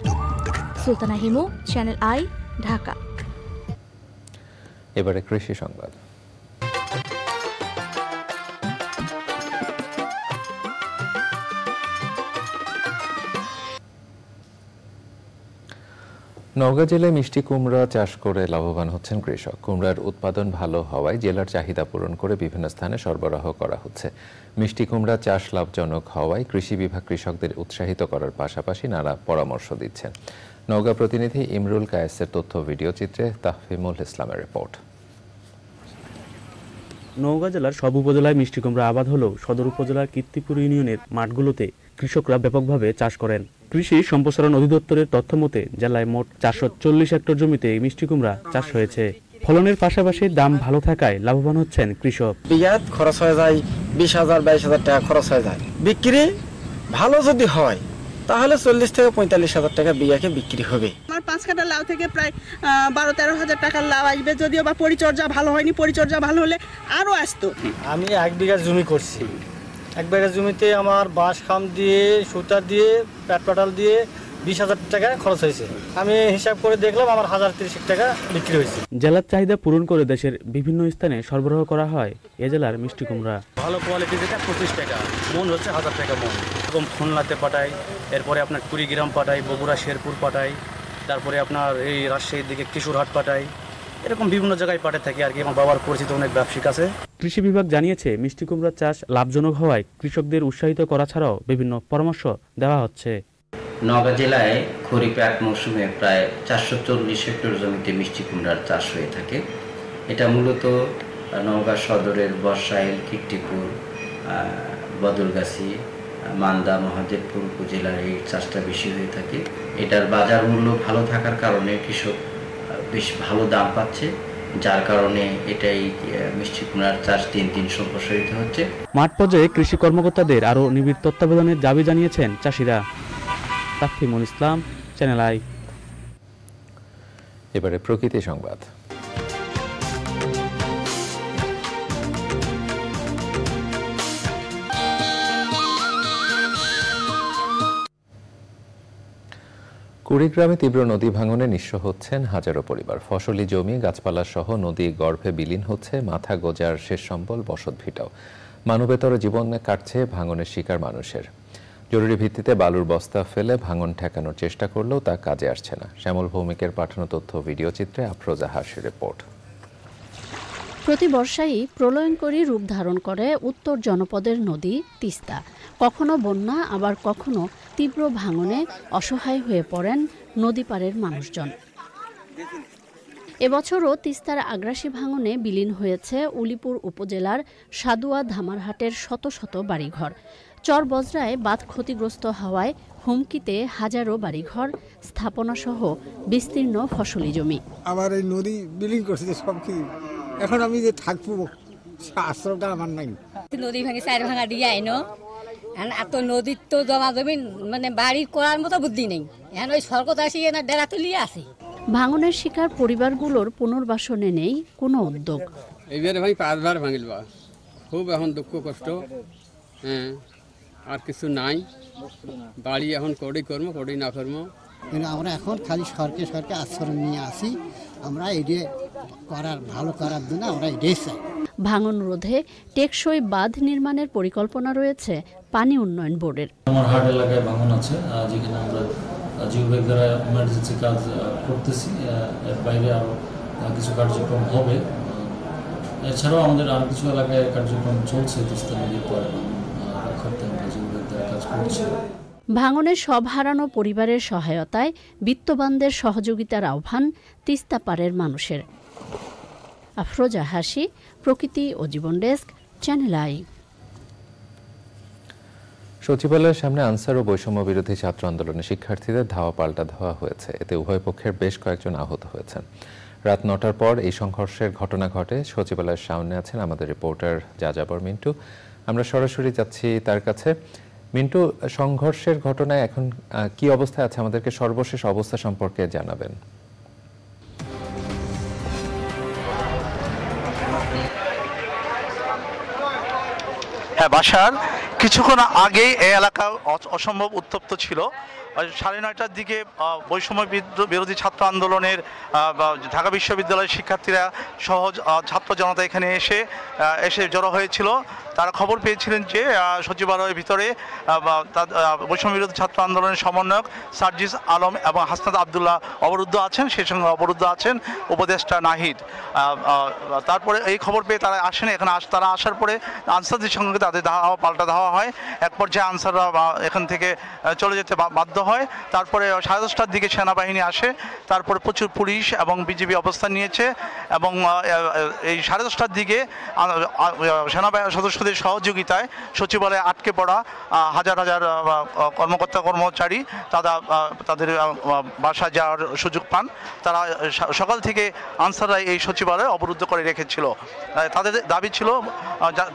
S8: সুলতানা হিমু চ্যানেল আই ঢাকা
S1: এবারে কৃষি সংবাদ নওগাঁ জেলায় মিষ্টি কুমড়া চাষ করে লাভবান হচ্ছেন কৃষক কুমড়ার উৎপাদন ভালো হওয়ায় জেলার চাহিদা পূরণ করে বিভিন্ন স্থানে সরবরাহ করা হচ্ছে মিষ্টি কুমড়া চাষ লাভজনক হওয়ায় কৃষি বিভাগ কৃষকদের উৎসাহিত করার পাশাপাশি নানা পরামর্শ দিচ্ছেন নওগাঁ প্রতিনিধি ইমরুল কায়েসের তথ্য ভিডিও চিত্রে তাহফিমুল ইসলামের রিপোর্ট
S6: নওগাঁ জেলার সব উপজেলায় মিষ্টি কুমড়া আবাদ হলেও সদর উপজেলার কীর্তিপুর ইউনিয়নের মাঠগুলোতে কৃষকরা ব্যাপকভাবে চাষ করেন কৃষি সম্প্রসারণ অধিদপ্তরের তথ্য মতে জেলায় মোট চারশো চল্লিশ হেক্টর জমিতে মিষ্টি কুমড়া চাষ হয়েছে ফলনের পাশাপাশি দাম ভালো থাকায় লাভবান হচ্ছেন কৃষক
S5: বিঘাত খরচ হয়ে যায় বিশ হাজার বাইশ হাজার টাকা খরচ হয়ে যায় বিক্রি ভালো যদি হয় তাহলে চল্লিশ থেকে পঁয়তাল্লিশ হাজার টাকা বিঘাকে বিক্রি হবে
S11: আমার পাঁচ কাটা লাউ থেকে প্রায় বারো তেরো হাজার টাকার লাউ
S6: আসবে যদিও বা পরিচর্যা ভালো হয়নি পরিচর্যা ভালো হলে আরও আসতো আমি এক বিঘা জমি করছি এক বিঘা জমিতে আমার বাঁশ খাম দিয়ে সুতা দিয়ে প্যাট পাটাল দিয়ে বিশ হাজার টাকা খরচ হয়েছে আমি হিসাব করে দেখলাম আমার হাজার তিরিশ টাকা বিক্রি হয়েছে জেলার চাহিদা পূরণ করে দেশের বিভিন্ন স্থানে সরবরাহ করা হয় এ জেলার মিষ্টি কুমড়া ভালো কোয়ালিটি যেটা পঁচিশ টাকা মন হচ্ছে হাজার টাকা মন এরকম খুলনাতে পাঠাই এরপরে আপনার কুড়িগ্রাম পাঠাই বগুড়া শেরপুর পাঠাই তারপরে আপনার এই রাজশাহীর দিকে কিশোরহাট পাঠাই এরকম বিভিন্ন জায়গায় পাঠে থাকি আর কি আমার বাবার পরিচিত অনেক ব্যবসায়িক আছে কৃষি বিভাগ জানিয়েছে মিষ্টি কুমড়ার চাষ লাভজনক হওয়ায় কৃষকদের উৎসাহিত করা ছাড়াও বিভিন্ন পরামর্শ দেওয়া হচ্ছে নওগাঁ
S7: জেলায় খরিফ এক মৌসুমে প্রায় চারশো চল্লিশ হেক্টর জমিতে মিষ্টি কুমড়ার চাষ হয়ে থাকে এটা মূলত নওগাঁ সদরের বর্ষাইল কীর্তিপুর বদলগাছি মান্দা মহাদেবপুর উপজেলার এই চাষটা বেশি হয়ে থাকে এটার বাজার মূল্য ভালো থাকার কারণে কৃষক বেশ ভালো দাম পাচ্ছে যার কারণে এটাই মিষ্টি কুমড়ার চাষ তিন তিন সম্প্রসারিত হচ্ছে মাঠ
S6: পর্যায়ে কৃষি কর্মকর্তাদের আরও নিবিড় তত্ত্বাবধানের দাবি জানিয়েছেন চাষিরা তাফিমুল ইসলাম চ্যানেল আই
S1: এবারে প্রকৃতি সংবাদ কুড়িগ্রামে তীব্র নদী ভাঙনে নিঃস্ব হচ্ছেন হাজারো পরিবার ফসলি জমি গাছপালা সহ নদী গর্ভে বিলীন হচ্ছে মাথা গোজার শেষ সম্বল বসত ভিটাও মানবেতর জীবন কাটছে ভাঙনের শিকার মানুষের জরুরি ভিত্তিতে বালুর বস্তা ফেলে ভাঙন ঠেকানোর চেষ্টা করলেও তা কাজে আসছে না শ্যামল ভৌমিকের পাঠানো তথ্য ভিডিও চিত্রে আফরোজা হাসি রিপোর্ট
S11: প্রতি বর্ষায় প্রলয়ঙ্করী রূপ ধারণ করে উত্তর জনপদের নদী তিস্তা কখনো বন্যা আবার কখনো তীব্র ভাঙনে অসহায় হয়ে পড়েন নদী পারের মানুষজন এবছরও তিস্তার আগ্রাসী ভাঙনে বিলীন হয়েছে উলিপুর উপজেলার সাদুয়া ধামারহাটের শত শত বাড়িঘর চর বজরায় বাদ ক্ষতিগ্রস্ত হওয়ায় হুমকিতে হাজারো বাড়িঘর স্থাপনাসহ বিস্তীর্ণ ফসলি জমি আমার এই নদী বিলীন করছে সব কিছু এখন আমি যে থাকবো আশ্রমটা আমার নাই নদী ভাঙে চার ভাঙা দিয়ে আইন এখন এত নদীর তো জমা জমি মানে বাড়ি করার মতো বুদ্ধি নেই এখন ওই সরকত আসি না ডেরা তুলিয়ে আসি ভাঙনের শিকার পরিবারগুলোর পুনর্বাসনে নেই কোনো উদ্যোগ
S2: এবারে ভাই পাঁচবার ভাঙিল খুব এখন দুঃখ কষ্ট হ্যাঁ আর কিছু নাই বাড়ি এখন কড়ি কর্ম কড়ি না কর্ম
S9: আমরা এখন খালি সরকে সরকে আশ্রম নিয়ে আসি আমরা যে করার ভালো
S11: করার জন্য আমরা এটাই চাই ভাঙন রোধে টেকসই বাঁধ নির্মাণের পরিকল্পনা রয়েছে পানি উন্নয়ন বোর্ডের
S5: আমার হাট এলাকায়
S6: ভাঙন আছে যেখানে আমরা দ্বারা ইমার্জেন্সি কাজ করতেছি এর বাইরে আরও কিছু কার্যক্রম হবে এছাড়াও আমাদের কিছু এলাকায় কার্যক্রম চলছে
S11: পরে রক্ষার্থে আমরা দ্বারা কাজ করছি সব হারানো পরিবারের সহায়তায় বিত্তবানদের সহযোগিতার আহ্বান তিস্তাপাড়ের মানুষের আফরোজা হাসি প্রকৃতি ও জীবন ডেস্ক চ্যানেল আই
S1: সচিবালয়ের সামনে আনসার ও বৈষম্য বিরোধী ছাত্র আন্দোলনে শিক্ষার্থীদের ধাওয়া পাল্টা ধাওয়া হয়েছে এতে উভয় পক্ষের বেশ কয়েকজন আহত হয়েছেন রাত নটার পর এই সংঘর্ষের ঘটনা ঘটে সচিবালয়ের সামনে আছেন আমাদের রিপোর্টার যাযাবর মিন্টু আমরা সরাসরি যাচ্ছি তার কাছে মিন্টু সংঘর্ষের ঘটনায় এখন কি অবস্থায় আছে আমাদেরকে সর্বশেষ অবস্থা সম্পর্কে জানাবেন
S4: হ্যাঁ, বাসার কিছুক্ষণ আগে এই এলাকা অসম্ভব উত্তপ্ত ছিল সাড়ে নয়টার দিকে বৈষম্য বিরোধী ছাত্র আন্দোলনের ঢাকা বিশ্ববিদ্যালয়ের শিক্ষার্থীরা সহ ছাত্র জনতা এখানে এসে এসে জড়ো হয়েছিল তারা খবর পেয়েছিলেন যে সচিবালয়ের ভিতরে বৈষম্য বিরোধী ছাত্র আন্দোলনের সমন্বয়ক সার্জিস আলম এবং হাসনাদ আবদুল্লাহ অবরুদ্ধ আছেন সেই সঙ্গে অবরুদ্ধ আছেন উপদেষ্টা নাহিদ তারপরে এই খবর পেয়ে তারা আসেন এখানে তারা আসার পরে আনসারদের সঙ্গে তাদের ধাওয়া পাল্টা ধাওয়া দেওয়া হয় এক পর্যায়ে আনসাররা এখান থেকে চলে যেতে বাধ্য হয় তারপরে সাড়ে দশটার দিকে সেনাবাহিনী আসে তারপরে প্রচুর পুলিশ এবং বিজেপি অবস্থান নিয়েছে এবং এই সাড়ে দশটার দিকে সেনাবাহিনী সদস্যদের সহযোগিতায় সচিবালয়ে আটকে পড়া হাজার হাজার কর্মকর্তা কর্মচারী তারা তাদের বাসা যাওয়ার সুযোগ পান তারা সকাল থেকে আনসাররা এই সচিবালয় অবরুদ্ধ করে রেখেছিল তাদের দাবি ছিল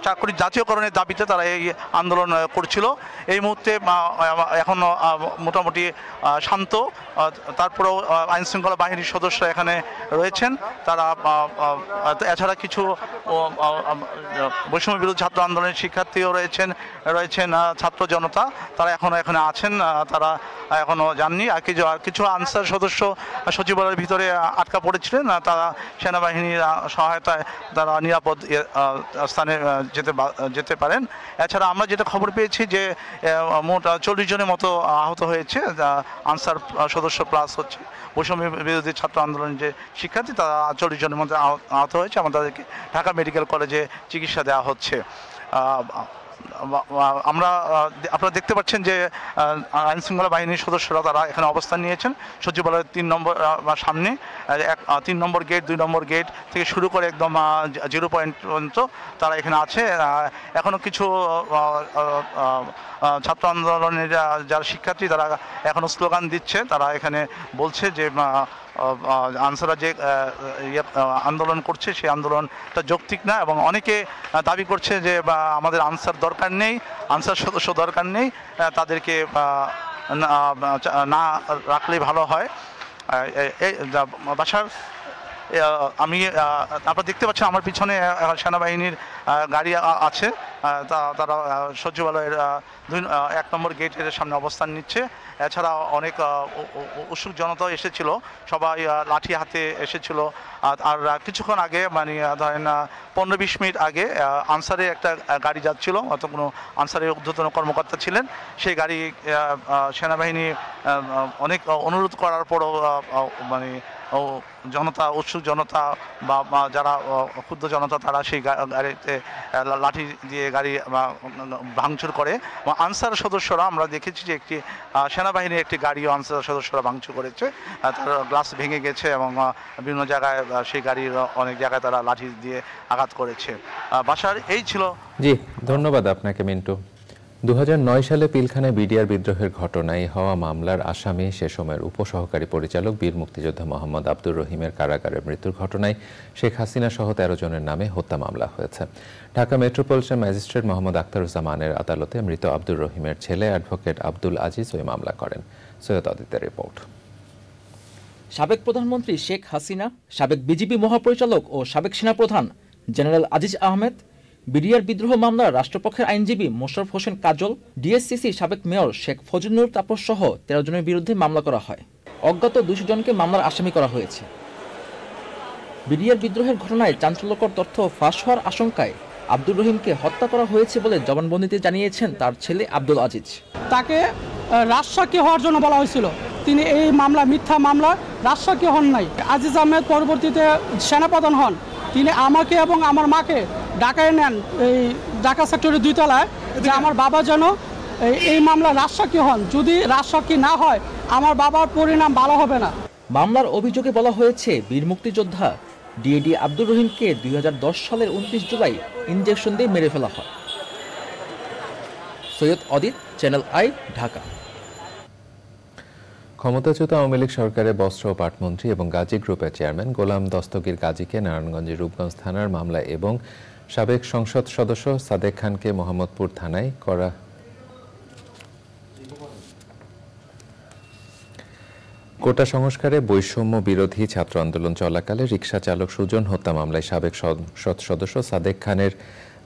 S4: চাকরির জাতীয়করণের দাবিতে তারা এই আন্দোলন করছিল এই মুহূর্তে এখন মোটামুটি শান্ত তারপরেও আইনশৃঙ্খলা বাহিনীর সদস্যরা এখানে রয়েছেন তারা এছাড়া কিছু বৈষম্য বিরোধী ছাত্র আন্দোলনের শিক্ষার্থীও রয়েছেন রয়েছেন ছাত্র জনতা তারা এখনও এখানে আছেন তারা এখনও যাননি আর কিছু আর কিছু আনসার সদস্য সচিবালয়ের ভিতরে আটকা পড়েছিলেন তারা সেনাবাহিনীর সহায়তায় তারা নিরাপদ স্থানে যেতে যেতে পারেন এছাড়া আমরা যেটা খবর পেয়েছি যে মোট চল্লিশ জনের মতো আহত হয়েছে আনসার সদস্য প্লাস হচ্ছে বৈষম্য বিরোধী ছাত্র আন্দোলনের যে শিক্ষার্থী তারা চল্লিশ জনের মধ্যে আহত হয়েছে আমাদেরকে ঢাকা মেডিকেল কলেজে চিকিৎসা দেওয়া হচ্ছে আমরা আপনারা দেখতে পাচ্ছেন যে আইন শৃঙ্খলা বাহিনীর সদস্যরা তারা এখানে অবস্থান নিয়েছেন সচিবালয়ের তিন নম্বর সামনে এক তিন নম্বর গেট দুই নম্বর গেট থেকে শুরু করে একদম জিরো পয়েন্ট পর্যন্ত তারা এখানে আছে এখনও কিছু ছাত্র আন্দোলনের যারা শিক্ষার্থী তারা এখনও স্লোগান দিচ্ছে তারা এখানে বলছে যে আনসাররা যে ইয়ে, আন্দোলন করছে সেই আন্দোলনটা যৌক্তিক না এবং অনেকে দাবি করছে যে আমাদের আনসার দরকার নেই আনসার সদস্য দরকার নেই তাদেরকে না রাখলে ভালো হয় বাসার আমি আপনারা দেখতে পাচ্ছেন আমার পিছনে সেনাবাহিনীর গাড়ি আছে তারা সচিবালয়ের দুই এক নম্বর গেটের সামনে অবস্থান নিচ্ছে এছাড়া অনেক উৎসুক জনতাও এসেছিল সবাই লাঠি হাতে এসেছিল আর কিছুক্ষণ আগে মানে ধরেন পনেরো বিশ মিনিট আগে আনসারে একটা গাড়ি যাচ্ছিল অত কোনো আনসারের ঊর্ধ্বতন কর্মকর্তা ছিলেন সেই গাড়ি সেনাবাহিনী অনেক অনুরোধ করার পরও মানে ও জনতা উৎসুক জনতা বা যারা ক্ষুদ্র জনতা তারা সেই গাড়িতে লাঠি দিয়ে গাড়ি ভাঙচুর করে আনসার সদস্যরা আমরা দেখেছি যে একটি সেনাবাহিনীর একটি গাড়িও আনসার সদস্যরা ভাঙচুর করেছে তার গ্লাস ভেঙে গেছে এবং বিভিন্ন জায়গায় সেই গাড়ির অনেক জায়গায় তারা লাঠি দিয়ে আঘাত করেছে বাসার এই ছিল
S1: জি ধন্যবাদ আপনাকে মিন্টু 2009 সালে পিলখানায় বিডিআর বিদ্রোহের ঘটনায় হওয়া মামলার আসামি সে সময়ের উপসহকারী পরিচালক বীর মুক্তিযোদ্ধা মোহাম্মদ আব্দুর রহিমের কারাগারে মৃত্যুর ঘটনায় শেখ হাসিনা সহ তেরো জনের নামে হত্যা মামলা হয়েছে ঢাকা মেট্রোপলিটন ম্যাজিস্ট্রেট মোহাম্মদ আখতারুজ্জামানের আদালতে মৃত আব্দুর রহিমের ছেলে অ্যাডভোকেট আব্দুল আজিজ ওই মামলা করেন সৈয়দ আদিত্যের রিপোর্ট
S9: সাবেক প্রধানমন্ত্রী শেখ হাসিনা
S1: সাবেক বিজেপি মহাপরিচালক
S9: ও সাবেক সেনাপ্রধান জেনারেল আজিজ আহমেদ বিডিআর বিদ্রোহ মামলার রাষ্ট্রপক্ষের আইনজীবী মোশারফ হোসেন কাজল ডিএসসিসি সাবেক মেয়র শেখ ফজলুর তাপস সহ তেরো জনের বিরুদ্ধে মামলা করা হয় অজ্ঞাত দুশো জনকে মামলার আসামি করা হয়েছে বিডিআর বিদ্রোহের ঘটনায় চাঞ্চল্যকর তথ্য ফাঁস হওয়ার আশঙ্কায় আব্দুর রহিমকে হত্যা করা হয়েছে বলে জবানবন্দিতে জানিয়েছেন তার ছেলে আব্দুল আজিজ
S6: তাকে রাজসাক্ষী হওয়ার জন্য বলা হয়েছিল তিনি এই মামলা মিথ্যা মামলা রাজসাক্ষী হন নাই আজিজ আহমেদ পরবর্তীতে সেনাপ্রধান হন তিনি আমাকে এবং আমার মাকে ঢাকায় নেন এই ঢাকা সেক্টরের দুইতলায় যে আমার বাবা যেন এই মামলা রাজসাক্ষী হন যদি রাজসাক্ষী না হয় আমার
S9: বাবার পরিণাম ভালো হবে না মামলার অভিযোগে বলা হয়েছে বীর মুক্তিযোদ্ধা ডিএডি আব্দুর রহিমকে দুই সালের উনত্রিশ জুলাই ইঞ্জেকশন দিয়ে মেরে ফেলা হয় সৈয়দ অদিত চ্যানেল আই ঢাকা
S1: ক্ষমতাচ্যুত আওয়ামী লীগ সরকারের বস্ত্র ও পাটমন্ত্রী এবং গাজী গ্রুপের চেয়ারম্যান গোলাম দস্তগীর গাজীকে নারায়ণগঞ্জের রূপগঞ্জ থানার মামলা এবং সাবেক সংসদ সদস্য সাদেক খানকে মোহাম্মদপুর থানায় করা কোটা সংস্কারে বৈষম্য বিরোধী ছাত্র আন্দোলন চলাকালে রিকশা চালক সুজন হত্যা মামলায় সাবেক সংসদ সদস্য সাদেক খানের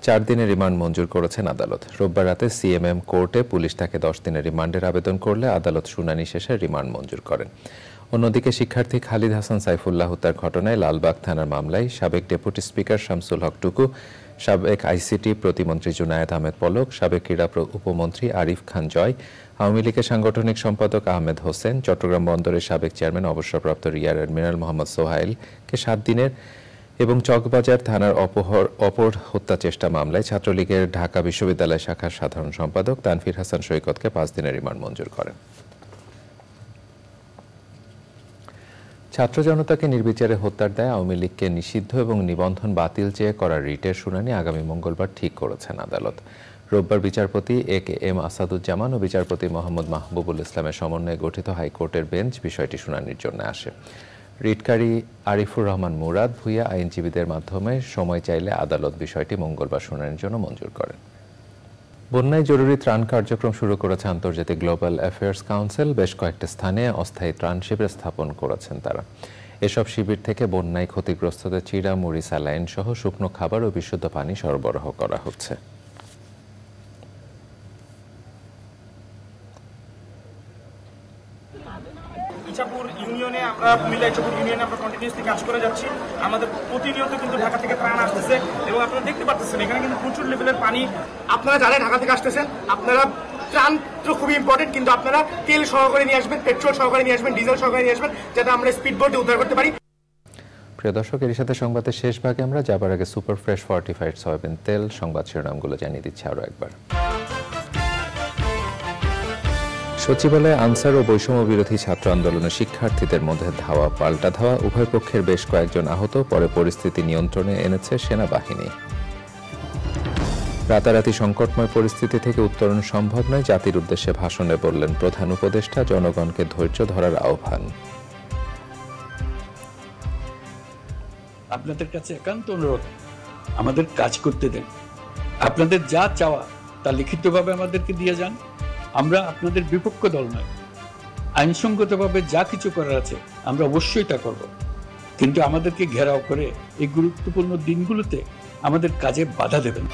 S1: চার দিনের রিমান্ড মঞ্জুর করেছেন আদালত রোববার রাতে সিএমএম কোর্টে পুলিশ তাকে দশ দিনের রিমান্ডের আবেদন করলে আদালত শুনানি শেষে রিমান্ড মঞ্জুর করেন অন্যদিকে শিক্ষার্থী খালিদ হাসান সাইফুল্লাহ হত্যার ঘটনায় লালবাগ থানার মামলায় সাবেক ডেপুটি স্পিকার শামসুল হক টুকু সাবেক আইসিটি প্রতিমন্ত্রী জুনায়েদ আহমেদ পলক সাবেক ক্রীড়া উপমন্ত্রী আরিফ খান জয় আওয়ামী লীগের সাংগঠনিক সম্পাদক আহমেদ হোসেন চট্টগ্রাম বন্দরের সাবেক চেয়ারম্যান অবসরপ্রাপ্ত রিয়ার অ্যাডমিরাল মোহাম্মদ সোহাইলকে সাত দিনের এবং চকবাজার থানার অপহর অপর হত্যা চেষ্টা মামলায় ছাত্রলীগের ঢাকা বিশ্ববিদ্যালয় শাখার সাধারণ সম্পাদক তানফির হাসান সৈকতকে পাঁচ দিনের রিমান্ড মঞ্জুর করেন ছাত্র জনতাকে নির্বিচারে হত্যার দায় আওয়ামী লীগকে নিষিদ্ধ এবং নিবন্ধন বাতিল চেয়ে করা রিটের শুনানি আগামী মঙ্গলবার ঠিক করেছেন আদালত রোববার বিচারপতি এ কে এম আসাদুজ্জামান ও বিচারপতি মোহাম্মদ মাহবুবুল ইসলামের সমন্বয়ে গঠিত হাইকোর্টের বেঞ্চ বিষয়টি শুনানির জন্য আসে রিটকারী আরিফুর রহমান মুরাদ ভুইয়া আইনজীবীদের মাধ্যমে সময় চাইলে আদালত বিষয়টি মঙ্গলবার শুনানির জন্য মঞ্জুর করেন বন্যায় জরুরি ত্রাণ কার্যক্রম শুরু করেছে আন্তর্জাতিক গ্লোবাল অ্যাফেয়ার্স কাউন্সিল বেশ কয়েকটা স্থানে অস্থায়ী ত্রাণ শিবির স্থাপন করেছেন তারা এসব শিবির থেকে বন্যায় ক্ষতিগ্রস্তদের চিরা মুড়ি স্যালাইন সহ শুকনো খাবার ও বিশুদ্ধ পানি সরবরাহ করা হচ্ছে
S6: আমরা মিলাইচপুর ইউনিয়নে আমরা কন্টিনিউসলি কাজ করে যাচ্ছি আমাদের প্রতিনিয়ত কিন্তু ঢাকা থেকে প্রাণ আসতেছে এবং আপনারা দেখতে পাচ্ছেন এখানে কিন্তু প্রচুর লেভেলের পানি আপনারা জানেন ঢাকা থেকে আসতেছেন আপনারা ত্রাণ তো খুবই ইম্পর্টেন্ট কিন্তু আপনারা তেল সহকারে নিয়ে আসবেন পেট্রোল সহকারে নিয়ে আসবেন ডিজেল সহকারে নিয়ে আসবেন যাতে আমরা স্পিড বোটে উদ্ধার করতে পারি
S1: প্রিয় দর্শক এর সাথে সংবাদের শেষ ভাগে আমরা যাবার আগে সুপার ফ্রেশ ফর্টিফাইড সয়াবিন তেল সংবাদ শিরোনামগুলো জানিয়ে দিচ্ছি আরও একবার সচিবালয়ে আনসার ও বৈষম্য বিরোধী ছাত্র আন্দোলনে শিক্ষার্থীদের মধ্যে ধাওয়া পাল্টা ধাওয়া উভয় পক্ষের বেশ কয়েকজন আহত পরে পরিস্থিতি নিয়ন্ত্রণে এনেছে সেনাবাহিনী রাতারাতি সংকটময় পরিস্থিতি থেকে উত্তরণ সম্ভব নয় জাতির উদ্দেশ্যে ভাষণে বললেন প্রধান উপদেষ্টা জনগণকে ধৈর্য ধরার আহ্বান
S2: আপনাদের কাছে একান্ত অনুরোধ আমাদের কাজ করতে দেন আপনাদের যা চাওয়া তা লিখিতভাবে আমাদেরকে দিয়ে যান আমরা আপনাদের বিপক্ষ দল নয় আইনসঙ্গতভাবে যা কিছু করার আছে আমরা অবশ্যই তা করব কিন্তু আমাদেরকে ঘেরাও করে এই গুরুত্বপূর্ণ দিনগুলোতে আমাদের কাজে বাধা দেবেন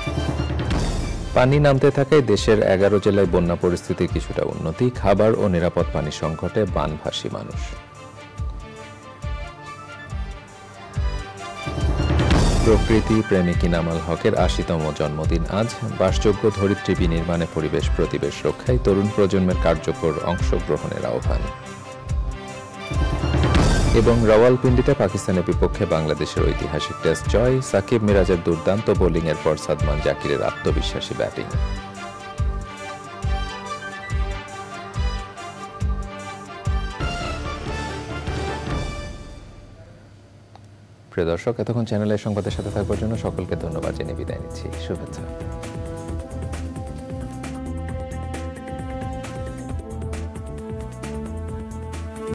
S1: পানি নামতে থাকায় দেশের এগারো জেলায় বন্যা পরিস্থিতি কিছুটা উন্নতি খাবার ও নিরাপদ পানি সংকটে বানভাসী মানুষ প্রকৃতি প্রেমিক ইনামাল হকের আশিতম জন্মদিন আজ বাসযোগ্য ধরিত্রী নির্মাণে পরিবেশ প্রতিবেশ রক্ষায় তরুণ প্রজন্মের কার্যকর অংশগ্রহণের আহ্বান এবং রাওয়ালপিন্ডিতে পাকিস্তানের বিপক্ষে বাংলাদেশের ঐতিহাসিক টেস্ট জয় সাকিব মিরাজের দুর্দান্ত বোলিংয়ের পর সাদমান জাকিরের আত্মবিশ্বাসী ব্যাটিং প্রিয় দর্শক এতক্ষণ চ্যানেলের সংবাদের সাথে থাকার জন্য সকলকে ধন্যবাদ জেনে বিদায় নিচ্ছি শুভেচ্ছা